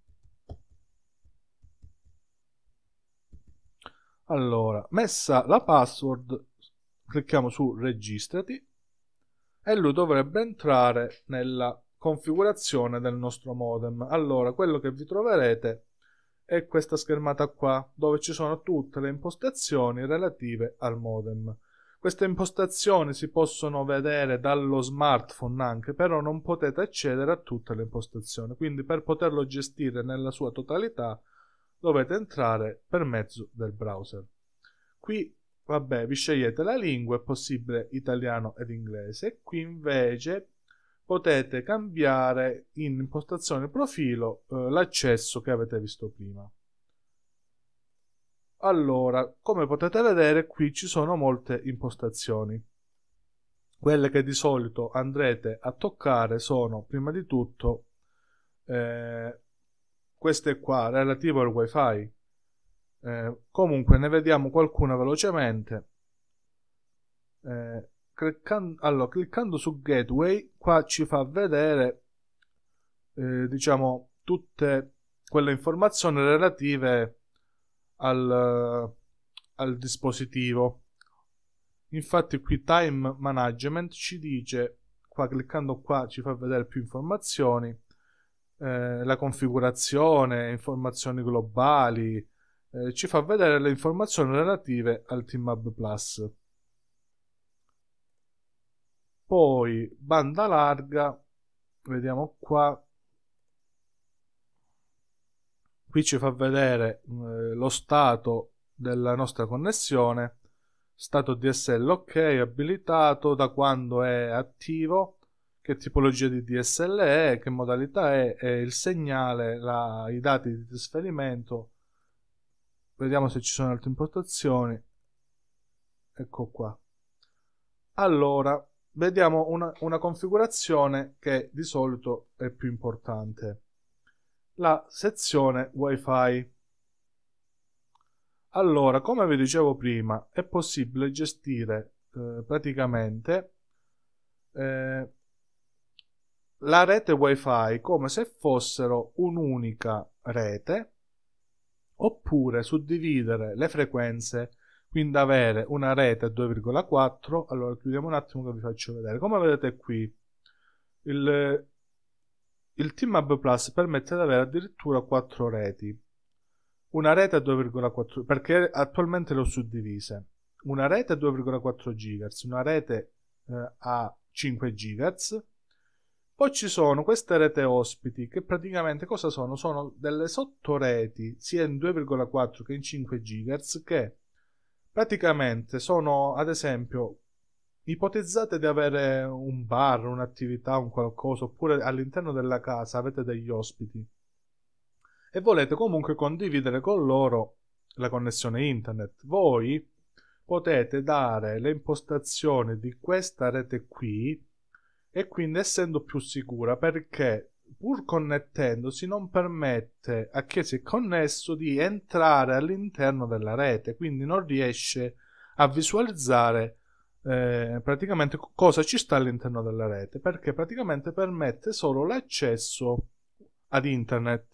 Allora, messa la password clicchiamo su registrati e lui dovrebbe entrare nella configurazione del nostro modem. Allora, quello che vi troverete è questa schermata qua, dove ci sono tutte le impostazioni relative al modem. Queste impostazioni si possono vedere dallo smartphone anche, però non potete accedere a tutte le impostazioni, quindi per poterlo gestire nella sua totalità dovete entrare per mezzo del browser. Qui Vabbè, vi scegliete la lingua, è possibile italiano ed inglese. Qui invece potete cambiare in impostazione profilo eh, l'accesso che avete visto prima. Allora, come potete vedere, qui ci sono molte impostazioni. Quelle che di solito andrete a toccare sono, prima di tutto, eh, queste qua, relative al wifi eh, comunque ne vediamo qualcuna velocemente. Eh, cliccando, allora, cliccando su Gateway, qua ci fa vedere eh, diciamo tutte quelle informazioni relative al, al dispositivo. Infatti qui Time Management ci dice, qua cliccando qua ci fa vedere più informazioni, eh, la configurazione, informazioni globali, eh, ci fa vedere le informazioni relative al TeamHub Plus. Poi banda larga, vediamo qua, qui ci fa vedere mm, eh, lo stato della nostra connessione stato DSL ok abilitato da quando è attivo che tipologia di DSL è che modalità è, è il segnale la, i dati di trasferimento vediamo se ci sono altre impostazioni ecco qua allora vediamo una, una configurazione che di solito è più importante la sezione wifi allora come vi dicevo prima è possibile gestire eh, praticamente eh, la rete wifi come se fossero un'unica rete oppure suddividere le frequenze quindi avere una rete 2,4 allora chiudiamo un attimo che vi faccio vedere come vedete qui il, il TeamHub Plus permette di avere addirittura 4 reti una rete 2,4 perché attualmente le ho suddivise una rete a 2,4 GHz una rete eh, a 5 GHz poi ci sono queste rete ospiti che praticamente cosa sono? Sono delle sottoreti sia in 2,4 che in 5 GHz che praticamente sono ad esempio ipotizzate di avere un bar, un'attività, un qualcosa oppure all'interno della casa avete degli ospiti e volete comunque condividere con loro la connessione internet. Voi potete dare le impostazioni di questa rete qui e quindi essendo più sicura perché pur connettendosi non permette a chi si è connesso di entrare all'interno della rete, quindi non riesce a visualizzare eh, praticamente cosa ci sta all'interno della rete, perché praticamente permette solo l'accesso ad internet.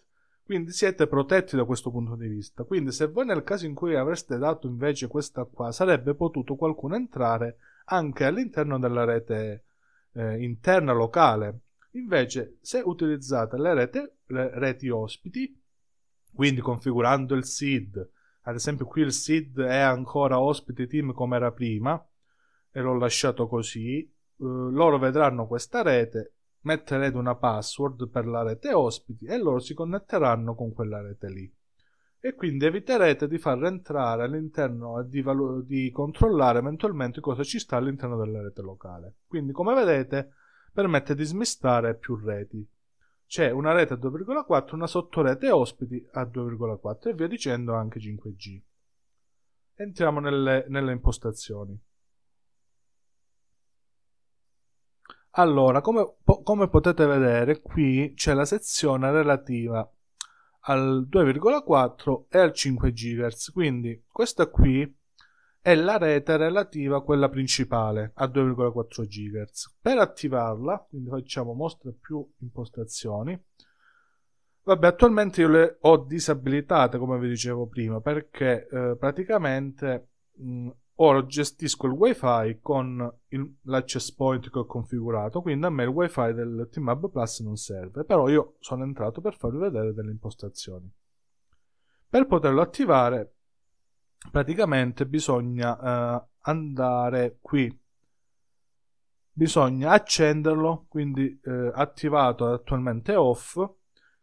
Quindi siete protetti da questo punto di vista. Quindi se voi nel caso in cui avreste dato invece questa qua, sarebbe potuto qualcuno entrare anche all'interno della rete eh, interna locale. Invece, se utilizzate le, rete, le reti ospiti, quindi configurando il SID, ad esempio qui il SID è ancora ospite team come era prima, e l'ho lasciato così, eh, loro vedranno questa rete, metterete una password per la rete ospiti e loro si connetteranno con quella rete lì e quindi eviterete di far entrare all'interno e di, valu- di controllare eventualmente cosa ci sta all'interno della rete locale. Quindi come vedete permette di smistare più reti. C'è una rete a 2,4, una sottorete ospiti a 2,4 e via dicendo anche 5G. Entriamo nelle, nelle impostazioni. Allora, come, po- come potete vedere, qui c'è la sezione relativa al 2,4 e al 5 GHz. Quindi questa qui è la rete relativa a quella principale a 2,4 GHz. Per attivarla, quindi facciamo mostra più impostazioni. Vabbè, attualmente io le ho disabilitate come vi dicevo prima perché eh, praticamente mh, Ora gestisco il wifi con il, l'access point che ho configurato, quindi a me il wifi del TeamHub Plus non serve, però io sono entrato per farvi vedere delle impostazioni. Per poterlo attivare praticamente bisogna eh, andare qui, bisogna accenderlo, quindi eh, attivato attualmente off,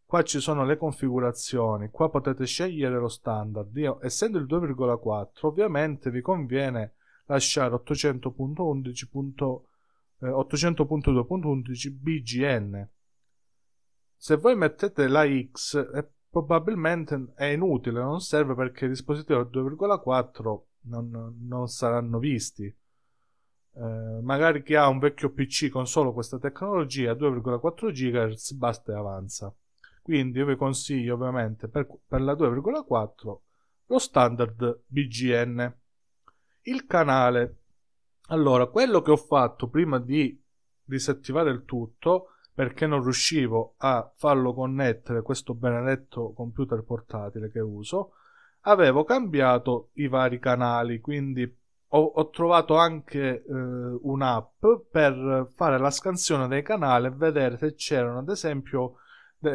qua ci sono le configurazioni, qua potete scegliere lo standard. Io, essendo il 2,4, ovviamente vi conviene lasciare 800.2.11 eh, BGN. Se voi mettete la X è probabilmente è inutile, non serve perché i dispositivi 2,4 non, non, saranno visti. Eh, magari chi ha un vecchio PC con solo questa tecnologia 2,4 GHz basta e avanza. Quindi io vi consiglio ovviamente per, per la 2,4 lo standard BGN. Il canale. Allora, quello che ho fatto prima di disattivare il tutto, perché non riuscivo a farlo connettere questo benedetto computer portatile che uso, avevo cambiato i vari canali, quindi ho, ho trovato anche eh, un'app per fare la scansione dei canali e vedere se c'erano ad esempio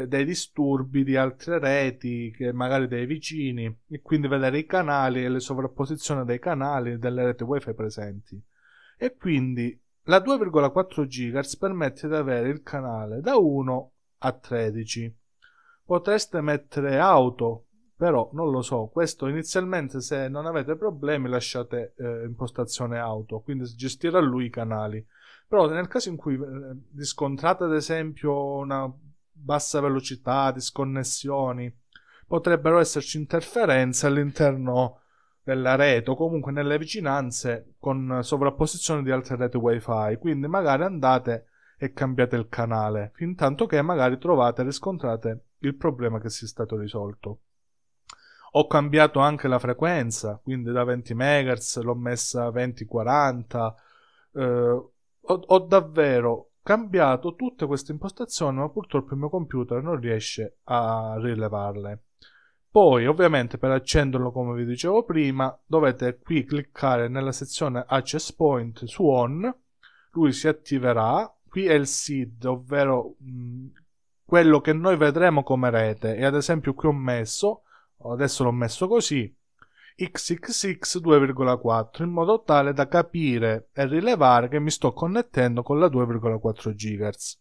dei disturbi di altre reti, magari dei vicini, e quindi vedere i canali e le sovrapposizioni dei canali delle reti wifi presenti. E quindi la 2,4 GHz permette di avere il canale da 1 a 13. Potreste mettere auto, però non lo so. Questo inizialmente, se non avete problemi, lasciate eh, impostazione auto, quindi gestirà lui i canali. Però nel caso in cui eh, riscontrate, ad esempio, una bassa velocità, disconnessioni, potrebbero esserci interferenze all'interno della rete o comunque nelle vicinanze con sovrapposizione di altre reti wifi quindi magari andate e cambiate il canale fin tanto che magari trovate e riscontrate il problema che sia stato risolto ho cambiato anche la frequenza quindi da 20 MHz l'ho messa a 20-40 eh, ho, ho davvero cambiato tutte queste impostazioni, ma purtroppo il mio computer non riesce a rilevarle. Poi, ovviamente, per accenderlo, come vi dicevo prima, dovete qui cliccare nella sezione Access Point su On, lui si attiverà. Qui è il SID, ovvero quello che noi vedremo come rete. E ad esempio, qui ho messo, adesso l'ho messo così, XXX 2,4 in modo tale da capire e rilevare che mi sto connettendo con la 2,4 GHz.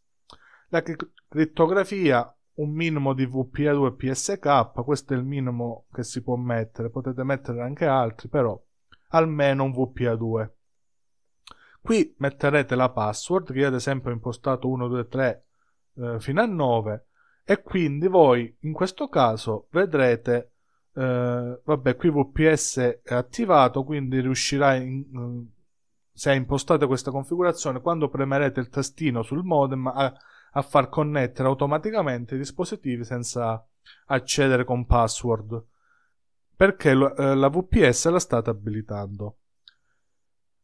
La crittografia un minimo di VPA2 PSK, questo è il minimo che si può mettere, potete mettere anche altri, però almeno un VPA2. Qui metterete la password, che io ad esempio ho impostato 123 eh, fino a 9, e quindi voi in questo caso vedrete eh, vabbè qui VPS è attivato quindi riuscirai mm, se impostate questa configurazione quando premerete il tastino sul modem a, a far connettere automaticamente i dispositivi senza accedere con password perché lo, eh, la VPS la state abilitando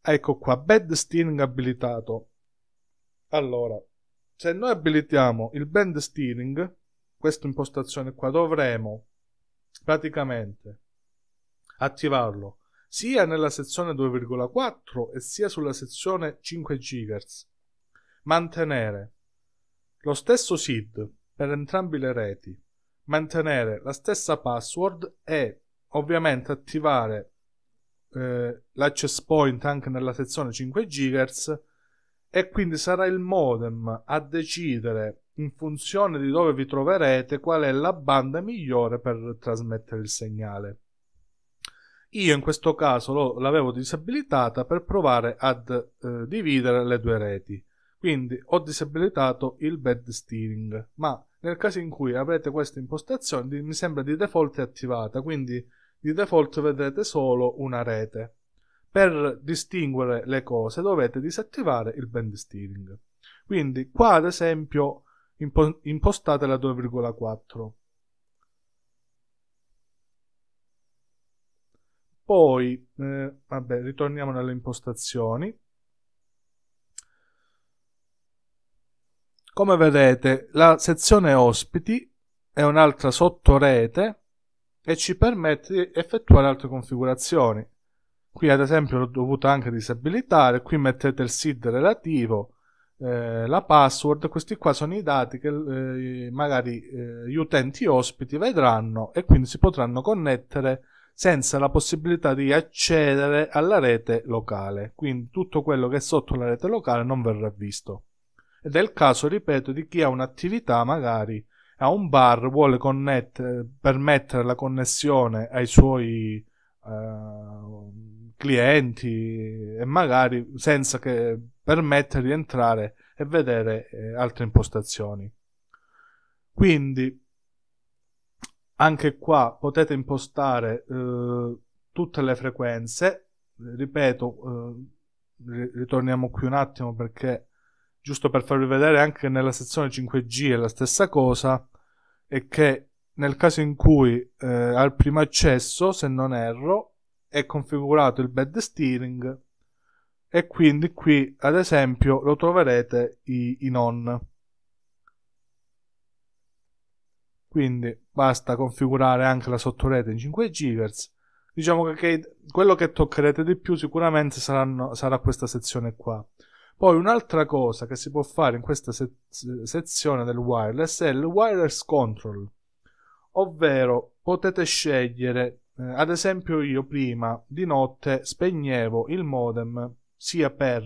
ecco qua bad steering abilitato allora se noi abilitiamo il band steering questa impostazione qua dovremo praticamente attivarlo sia nella sezione 2,4 e sia sulla sezione 5 GHz. Mantenere lo stesso SID per entrambe le reti, mantenere la stessa password e ovviamente attivare eh, l'access point anche nella sezione 5 GHz e quindi sarà il modem a decidere in funzione di dove vi troverete qual è la banda migliore per trasmettere il segnale. Io in questo caso lo, l'avevo disabilitata per provare a eh, dividere le due reti, quindi ho disabilitato il bed steering, ma nel caso in cui avrete questa impostazione mi sembra di default è attivata, quindi di default vedrete solo una rete. Per distinguere le cose dovete disattivare il band steering. Quindi qua ad esempio impo- impostate la 2,4. Poi, eh, vabbè, ritorniamo nelle impostazioni. Come vedete, la sezione ospiti è un'altra sottorete e ci permette di effettuare altre configurazioni. Qui ad esempio l'ho dovuta anche disabilitare, qui mettete il SID relativo, eh, la password, questi qua sono i dati che eh, magari eh, gli utenti ospiti vedranno e quindi si potranno connettere senza la possibilità di accedere alla rete locale. Quindi tutto quello che è sotto la rete locale non verrà visto. Ed è il caso, ripeto, di chi ha un'attività magari a un bar, vuole permettere la connessione ai suoi eh, clienti e magari senza che permette di entrare e vedere eh, altre impostazioni. Quindi anche qua potete impostare eh, tutte le frequenze, ripeto, eh, ritorniamo qui un attimo perché giusto per farvi vedere anche nella sezione 5G è la stessa cosa è che nel caso in cui eh, al primo accesso, se non erro, è configurato il bed steering e quindi qui ad esempio lo troverete i, i non quindi basta configurare anche la sottorete in 5 GHz diciamo che quello che toccherete di più sicuramente saranno, sarà questa sezione qua poi un'altra cosa che si può fare in questa se sezione del wireless è il wireless control ovvero potete scegliere eh, ad esempio io prima di notte spegnevo il modem sia per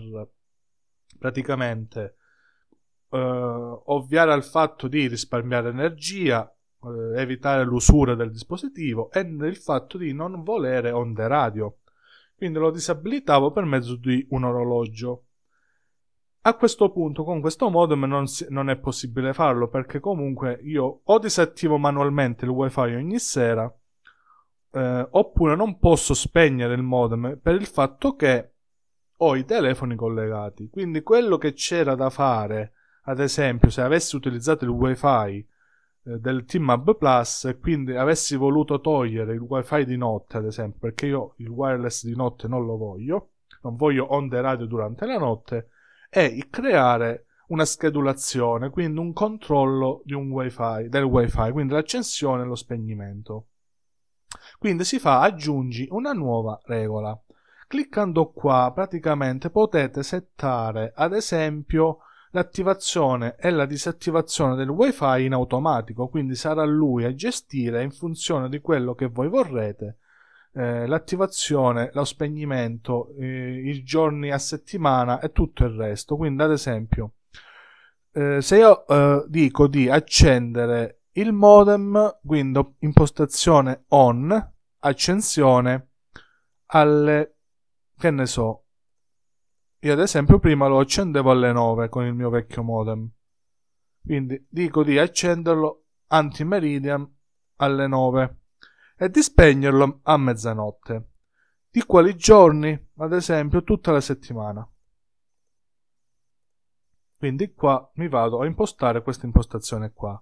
praticamente eh, ovviare al fatto di risparmiare energia, eh, evitare l'usura del dispositivo e nel fatto di non volere onde radio. Quindi lo disabilitavo per mezzo di un orologio. A questo punto con questo modem non, si, non, è possibile farlo perché comunque io o disattivo manualmente il wifi ogni sera eh, oppure non posso spegnere il modem per il fatto che ho i telefoni collegati, quindi quello che c'era da fare, ad esempio, se avessi utilizzato il wifi eh, del TeamHub Plus e quindi avessi voluto togliere il wifi di notte, ad esempio, perché io il wireless di notte non lo voglio, non voglio onde radio durante la notte, è creare una schedulazione, quindi un controllo di un wifi, del wifi, quindi l'accensione e lo spegnimento. Quindi si fa aggiungi una nuova regola cliccando qua praticamente potete settare ad esempio l'attivazione e la disattivazione del wifi in automatico quindi sarà lui a gestire in funzione di quello che voi vorrete eh, l'attivazione, lo spegnimento, eh, i giorni a settimana e tutto il resto quindi ad esempio eh, se io eh, dico di accendere il modem quindi impostazione on accensione alle che ne so. Io ad esempio prima lo accendevo alle 9 con il mio vecchio modem. Quindi dico di accenderlo anti meridian alle 9 e di spegnerlo a mezzanotte. Di quali giorni? Ad esempio tutta la settimana. Quindi qua mi vado a impostare questa impostazione qua.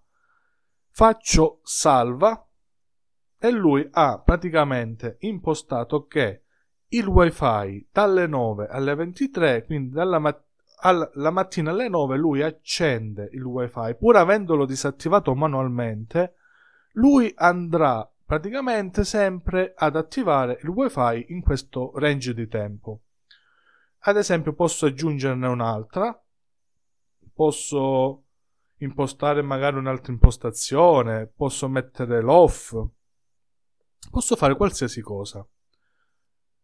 Faccio salva e lui ha praticamente impostato che il wifi dalle 9 alle 23, quindi dalla mattina alla mattina alle 9 lui accende il wifi pur avendolo disattivato manualmente lui andrà praticamente sempre ad attivare il wifi in questo range di tempo ad esempio posso aggiungerne un'altra posso impostare magari un'altra impostazione posso mettere l'off posso fare qualsiasi cosa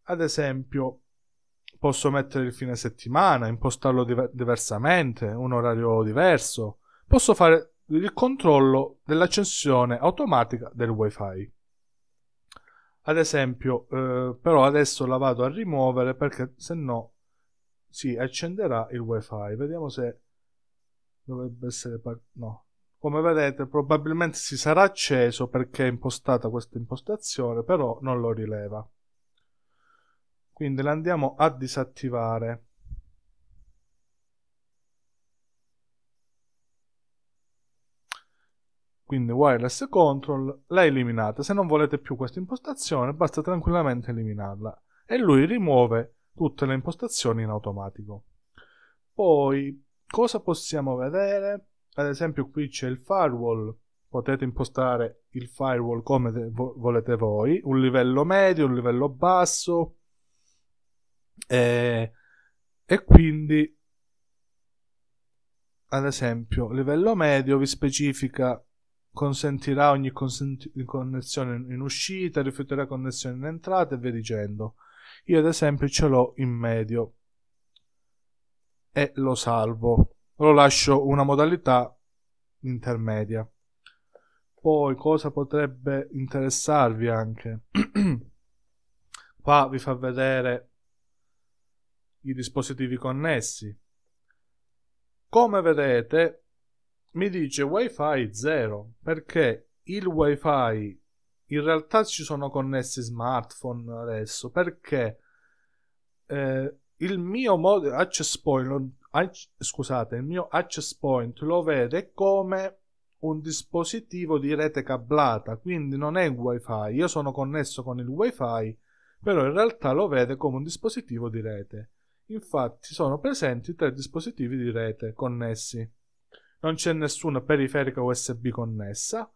ad esempio, posso mettere il fine settimana, impostarlo diver- diversamente, un orario diverso. Posso fare il controllo dell'accensione automatica del wifi. Ad esempio, eh, però adesso la vado a rimuovere perché se no si accenderà il wifi. Vediamo se dovrebbe essere... Par- no. Come vedete probabilmente si sarà acceso perché è impostata questa impostazione, però non lo rileva quindi la andiamo a disattivare quindi wireless control la eliminate se non volete più questa impostazione basta tranquillamente eliminarla e lui rimuove tutte le impostazioni in automatico poi cosa possiamo vedere ad esempio qui c'è il firewall potete impostare il firewall come volete voi un livello medio un livello basso e, eh, e quindi, ad esempio, livello medio vi specifica consentirà ogni consenti- connessione in uscita, rifiuterà connessione in entrata e via dicendo. Io ad esempio ce l'ho in medio e lo salvo. Lo lascio una modalità intermedia. Poi cosa potrebbe interessarvi anche? Qua vi fa vedere i dispositivi connessi. Come vedete mi dice wifi 0 perché il wifi in realtà ci sono connessi smartphone adesso perché eh, il mio mod- access point ac- scusate il mio access point lo vede come un dispositivo di rete cablata quindi non è wifi io sono connesso con il wifi però in realtà lo vede come un dispositivo di rete infatti sono presenti tre dispositivi di rete connessi. Non c'è nessuna periferica USB connessa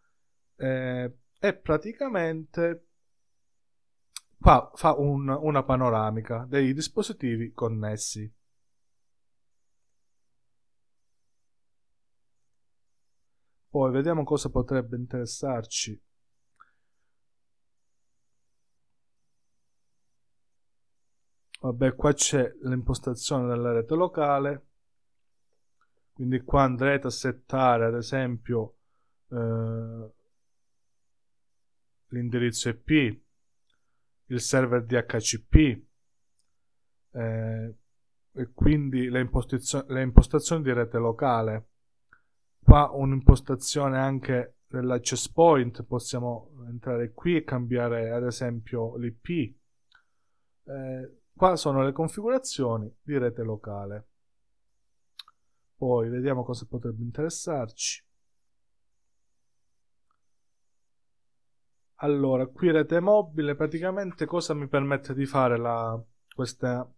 eh, e praticamente qua fa un, una panoramica dei dispositivi connessi. Poi vediamo cosa potrebbe interessarci Vabbè, qua c'è l'impostazione della rete locale, quindi qua andrete a settare ad esempio eh, l'indirizzo IP, il server DHCP eh, e quindi le, impostazio- le impostazioni di rete locale. Qua un'impostazione anche dell'access point, possiamo entrare qui e cambiare ad esempio l'IP. Eh, Qua sono le configurazioni di rete locale. Poi vediamo cosa potrebbe interessarci. Allora, qui rete mobile, praticamente cosa mi permette di fare la, questa,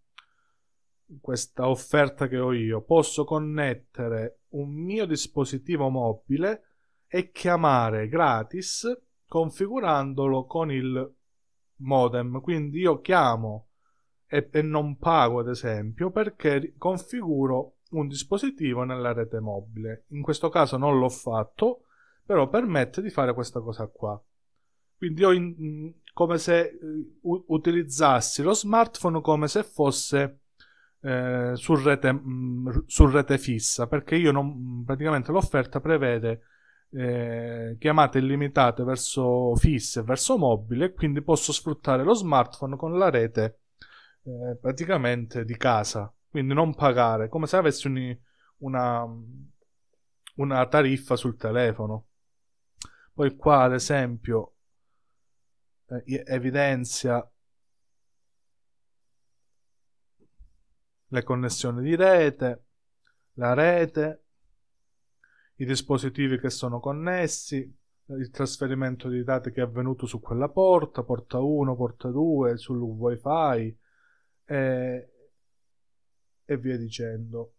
questa offerta che ho io? Posso connettere un mio dispositivo mobile e chiamare gratis configurandolo con il modem. Quindi io chiamo e, e non pago ad esempio perché configuro un dispositivo nella rete mobile. In questo caso non l'ho fatto, però permette di fare questa cosa qua. Quindi io in, come se uh, utilizzassi lo smartphone come se fosse eh, su, rete, mh, su, rete, fissa, perché io non, praticamente l'offerta prevede eh, chiamate illimitate verso fisse e verso mobile, quindi posso sfruttare lo smartphone con la rete eh, praticamente di casa, quindi non pagare, come se avessi un, una, una tariffa sul telefono. Poi qua, ad esempio, eh, evidenzia le connessioni di rete, la rete, i dispositivi che sono connessi, il trasferimento di dati che è avvenuto su quella porta, porta 1, porta 2, sul wifi, e, e via dicendo.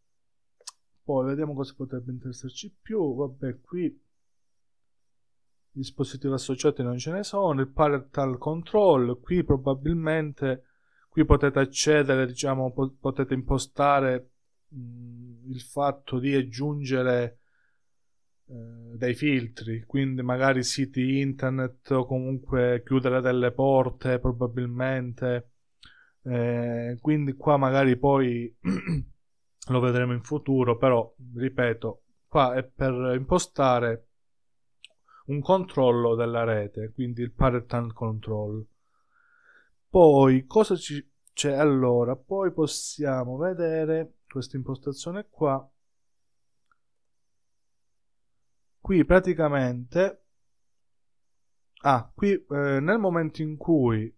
Poi vediamo cosa potrebbe interessarci più. Vabbè, qui dispositivi associati non ce ne sono. Il parental control, qui probabilmente qui potete accedere, diciamo, potete impostare mh, mm, il fatto di aggiungere eh, dei filtri, quindi magari siti internet o comunque chiudere delle porte probabilmente eh, quindi qua magari poi lo vedremo in futuro, però ripeto, qua è per impostare un controllo della rete, quindi il parent control. Poi cosa ci c'è allora? Poi possiamo vedere questa impostazione qua. Qui praticamente ah, qui eh, nel momento in cui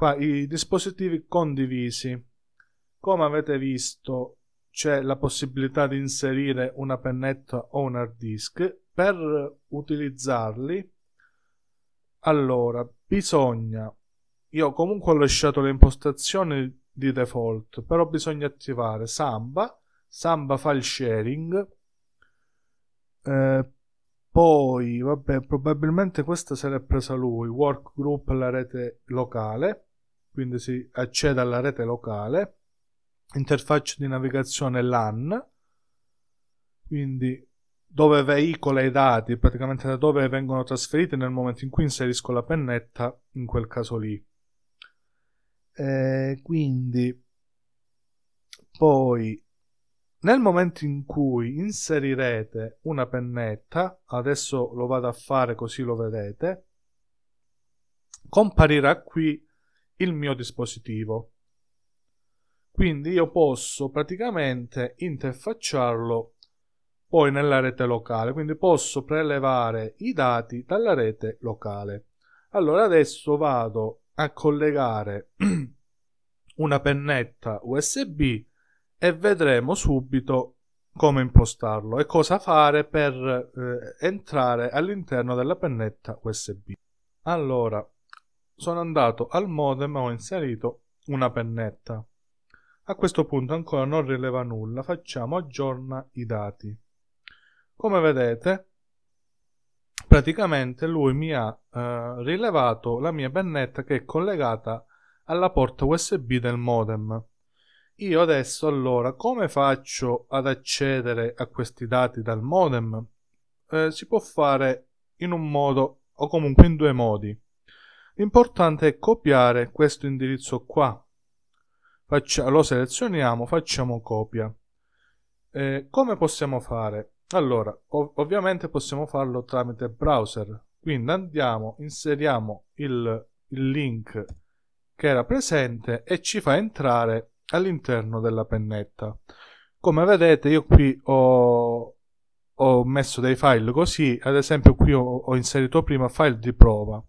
Qua i dispositivi condivisi. Come avete visto c'è la possibilità di inserire una pennetta o un hard disk. Per utilizzarli, allora, bisogna... Io comunque ho lasciato le impostazioni di default, però bisogna attivare Samba, Samba File Sharing, eh, poi, vabbè, probabilmente questa se l'è presa lui, Workgroup la rete locale, quindi si accede alla rete locale, interfaccia di navigazione LAN, quindi dove veicola i dati, praticamente da dove vengono trasferiti nel momento in cui inserisco la pennetta, in quel caso lì. E quindi poi nel momento in cui inserirete una pennetta, adesso lo vado a fare così lo vedete, comparirà qui il mio dispositivo. Quindi io posso praticamente interfacciarlo poi nella rete locale, quindi posso prelevare i dati dalla rete locale. Allora adesso vado a collegare una pennetta USB e vedremo subito come impostarlo e cosa fare per eh, entrare all'interno della pennetta USB. Allora, sono andato al modem e ho inserito una pennetta. A questo punto ancora non rileva nulla, facciamo aggiorna i dati. Come vedete, praticamente lui mi ha eh, rilevato la mia pennetta che è collegata alla porta USB del modem. Io adesso allora come faccio ad accedere a questi dati dal modem? Eh, si può fare in un modo o comunque in due modi. L'importante è copiare questo indirizzo qua. Faccia, lo selezioniamo, facciamo copia. Eh, come possiamo fare? Allora, ov ovviamente possiamo farlo tramite browser. Quindi andiamo, inseriamo il, il link che era presente e ci fa entrare all'interno della pennetta. Come vedete io qui ho, ho messo dei file così, ad esempio qui ho, ho inserito prima file di prova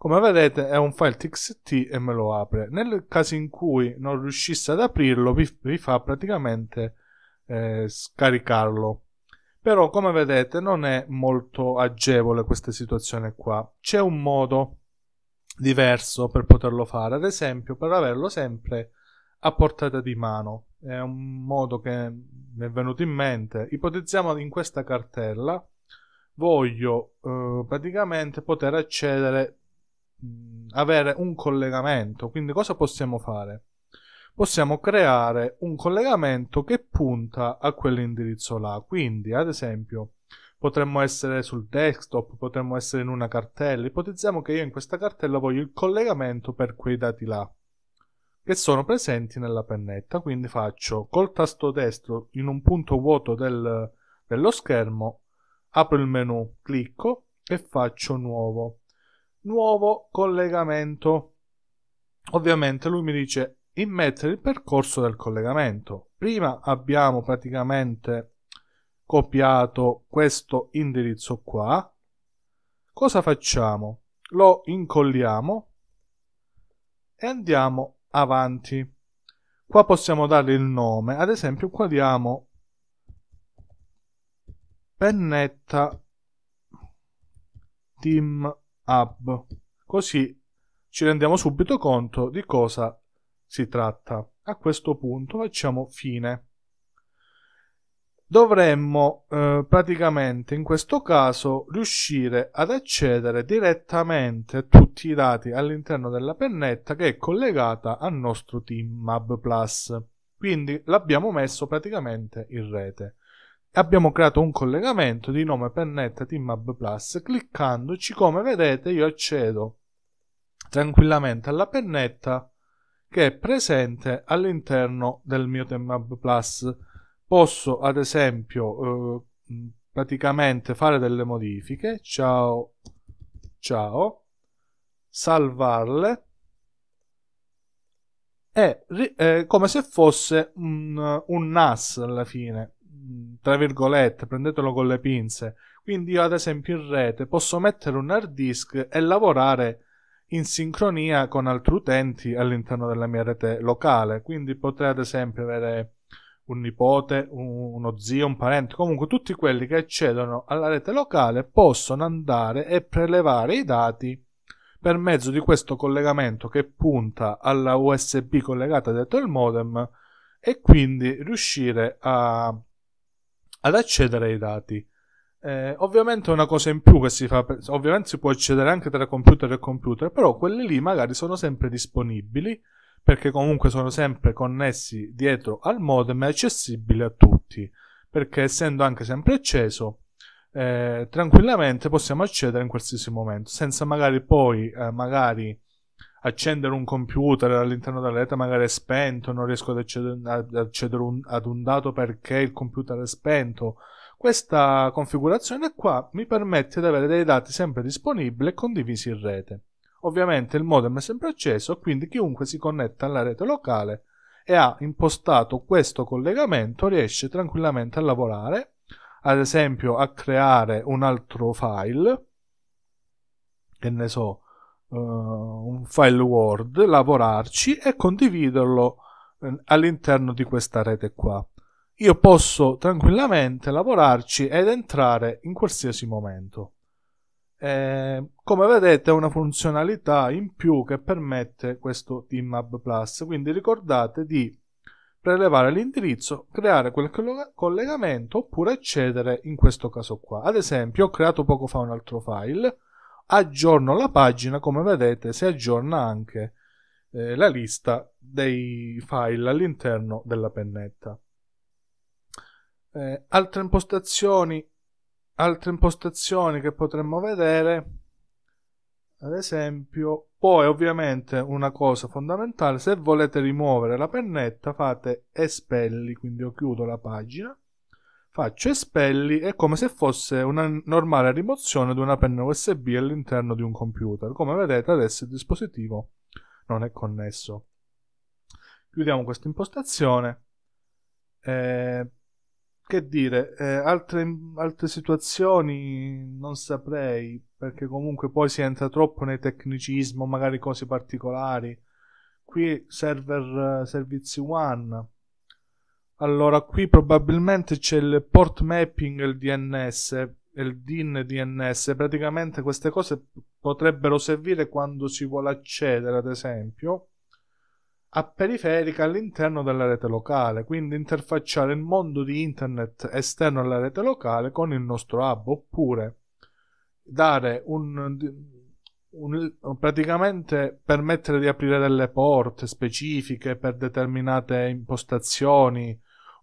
come vedete è un file txt e me lo apre. Nel caso in cui non riuscisse ad aprirlo vi, vi fa praticamente eh, scaricarlo. Però come vedete non è molto agevole questa situazione qua. C'è un modo diverso per poterlo fare, ad esempio per averlo sempre a portata di mano. È un modo che mi è venuto in mente. Ipotizziamo in questa cartella voglio eh, praticamente poter accedere Mm, avere un collegamento. Quindi cosa possiamo fare? Possiamo creare un collegamento che punta a quell'indirizzo là. Quindi, ad esempio, potremmo essere sul desktop, potremmo essere in una cartella. Ipotizziamo che io in questa cartella voglio il collegamento per quei dati là che sono presenti nella pennetta. Quindi faccio col tasto destro in un punto vuoto del, dello schermo, apro il menu, clicco e faccio nuovo nuovo collegamento. Ovviamente lui mi dice mettere il percorso del collegamento. Prima abbiamo praticamente copiato questo indirizzo qua. Cosa facciamo? Lo incolliamo e andiamo avanti. Qua possiamo dargli il nome, ad esempio qua diamo pennetta team hub. Così ci rendiamo subito conto di cosa si tratta. A questo punto facciamo fine. Dovremmo eh, praticamente in questo caso riuscire ad accedere direttamente a tutti i dati all'interno della pennetta che è collegata al nostro team mab Plus. Quindi l'abbiamo messo praticamente in rete abbiamo creato un collegamento di nome Pennetta TeamHub Plus. Cliccandoci, come vedete, io accedo tranquillamente alla pennetta che è presente all'interno del mio TeamHub Plus. Posso, ad esempio, eh, praticamente fare delle modifiche. Ciao, ciao, salvarle. E eh, come se fosse un, un NAS alla fine tra virgolette, prendetelo con le pinze. Quindi io ad esempio in rete posso mettere un hard disk e lavorare in sincronia con altri utenti all'interno della mia rete locale. Quindi potrei ad esempio avere un nipote, uno zio, un parente, comunque tutti quelli che accedono alla rete locale possono andare e prelevare i dati per mezzo di questo collegamento che punta alla USB collegata dentro il modem e quindi riuscire a ad accedere ai dati. Eh, ovviamente è una cosa in più che si fa, ovviamente si può accedere anche tra computer e computer, però quelli lì magari sono sempre disponibili perché comunque sono sempre connessi dietro al modem e accessibili a tutti, perché essendo anche sempre acceso eh, tranquillamente possiamo accedere in qualsiasi momento, senza magari poi eh, magari accendere un computer all'interno della rete magari è spento, non riesco ad accedere, ad, accedere un, ad un dato perché il computer è spento. Questa configurazione qua mi permette di avere dei dati sempre disponibili e condivisi in rete. Ovviamente il modem è sempre acceso, quindi chiunque si connetta alla rete locale e ha impostato questo collegamento riesce tranquillamente a lavorare, ad esempio a creare un altro file, che ne so, uh, un file Word, lavorarci e condividerlo uh, all'interno di questa rete qua. Io posso tranquillamente lavorarci ed entrare in qualsiasi momento. Eh, come vedete è una funzionalità in più che permette questo TeamHub Plus, quindi ricordate di prelevare l'indirizzo, creare quel collegamento oppure accedere in questo caso qua. Ad esempio ho creato poco fa un altro file aggiorno la pagina, come vedete si aggiorna anche eh, la lista dei file all'interno della pennetta. Eh, altre, impostazioni, altre impostazioni che potremmo vedere, ad esempio, poi ovviamente una cosa fondamentale, se volete rimuovere la pennetta fate espelli, quindi io chiudo la pagina Faccio espelli è come se fosse una normale rimozione di una penna USB all'interno di un computer. Come vedete adesso il dispositivo non è connesso. Chiudiamo questa impostazione. Eh, che dire, eh, altre, altre, situazioni non saprei, perché comunque poi si entra troppo nei tecnicismo, magari cose particolari. Qui server eh, servizi one allora, qui probabilmente c'è il port mapping il DNS il DIN DNS. Praticamente queste cose potrebbero servire quando si vuole accedere, ad esempio, a periferica all'interno della rete locale, quindi interfacciare il mondo di internet esterno alla rete locale con il nostro hub, oppure dare un, un, praticamente permettere di aprire delle porte specifiche per determinate impostazioni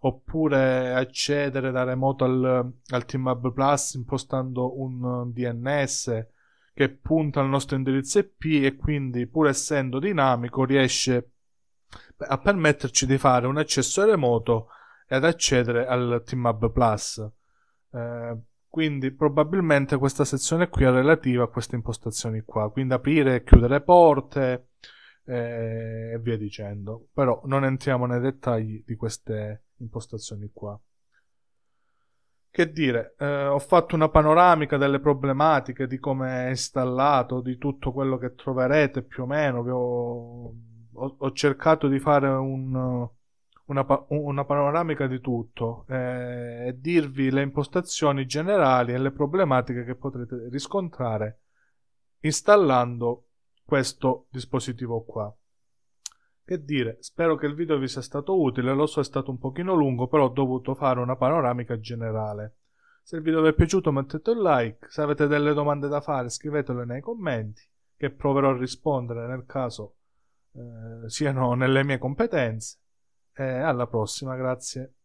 oppure accedere da remoto al, al TeamHub Plus impostando un DNS che punta al nostro indirizzo IP e quindi pur essendo dinamico riesce a permetterci di fare un accesso remoto e ad accedere al TeamHub Plus. Eh, quindi probabilmente questa sezione qui è relativa a queste impostazioni qua, quindi aprire e chiudere porte eh, e via dicendo. Però non entriamo nei dettagli di queste impostazioni impostazioni qua. Che dire, eh, ho fatto una panoramica delle problematiche, di come è installato, di tutto quello che troverete più o meno. Ho, ho, ho, cercato di fare un, una, una, panoramica di tutto eh, e dirvi le impostazioni generali e le problematiche che potrete riscontrare installando questo dispositivo qua. Che dire, spero che il video vi sia stato utile, lo so è stato un pochino lungo, però ho dovuto fare una panoramica generale. Se il video vi è piaciuto mettete un like, se avete delle domande da fare scrivetele nei commenti, che proverò a rispondere nel caso eh, siano nelle mie competenze. E alla prossima, grazie.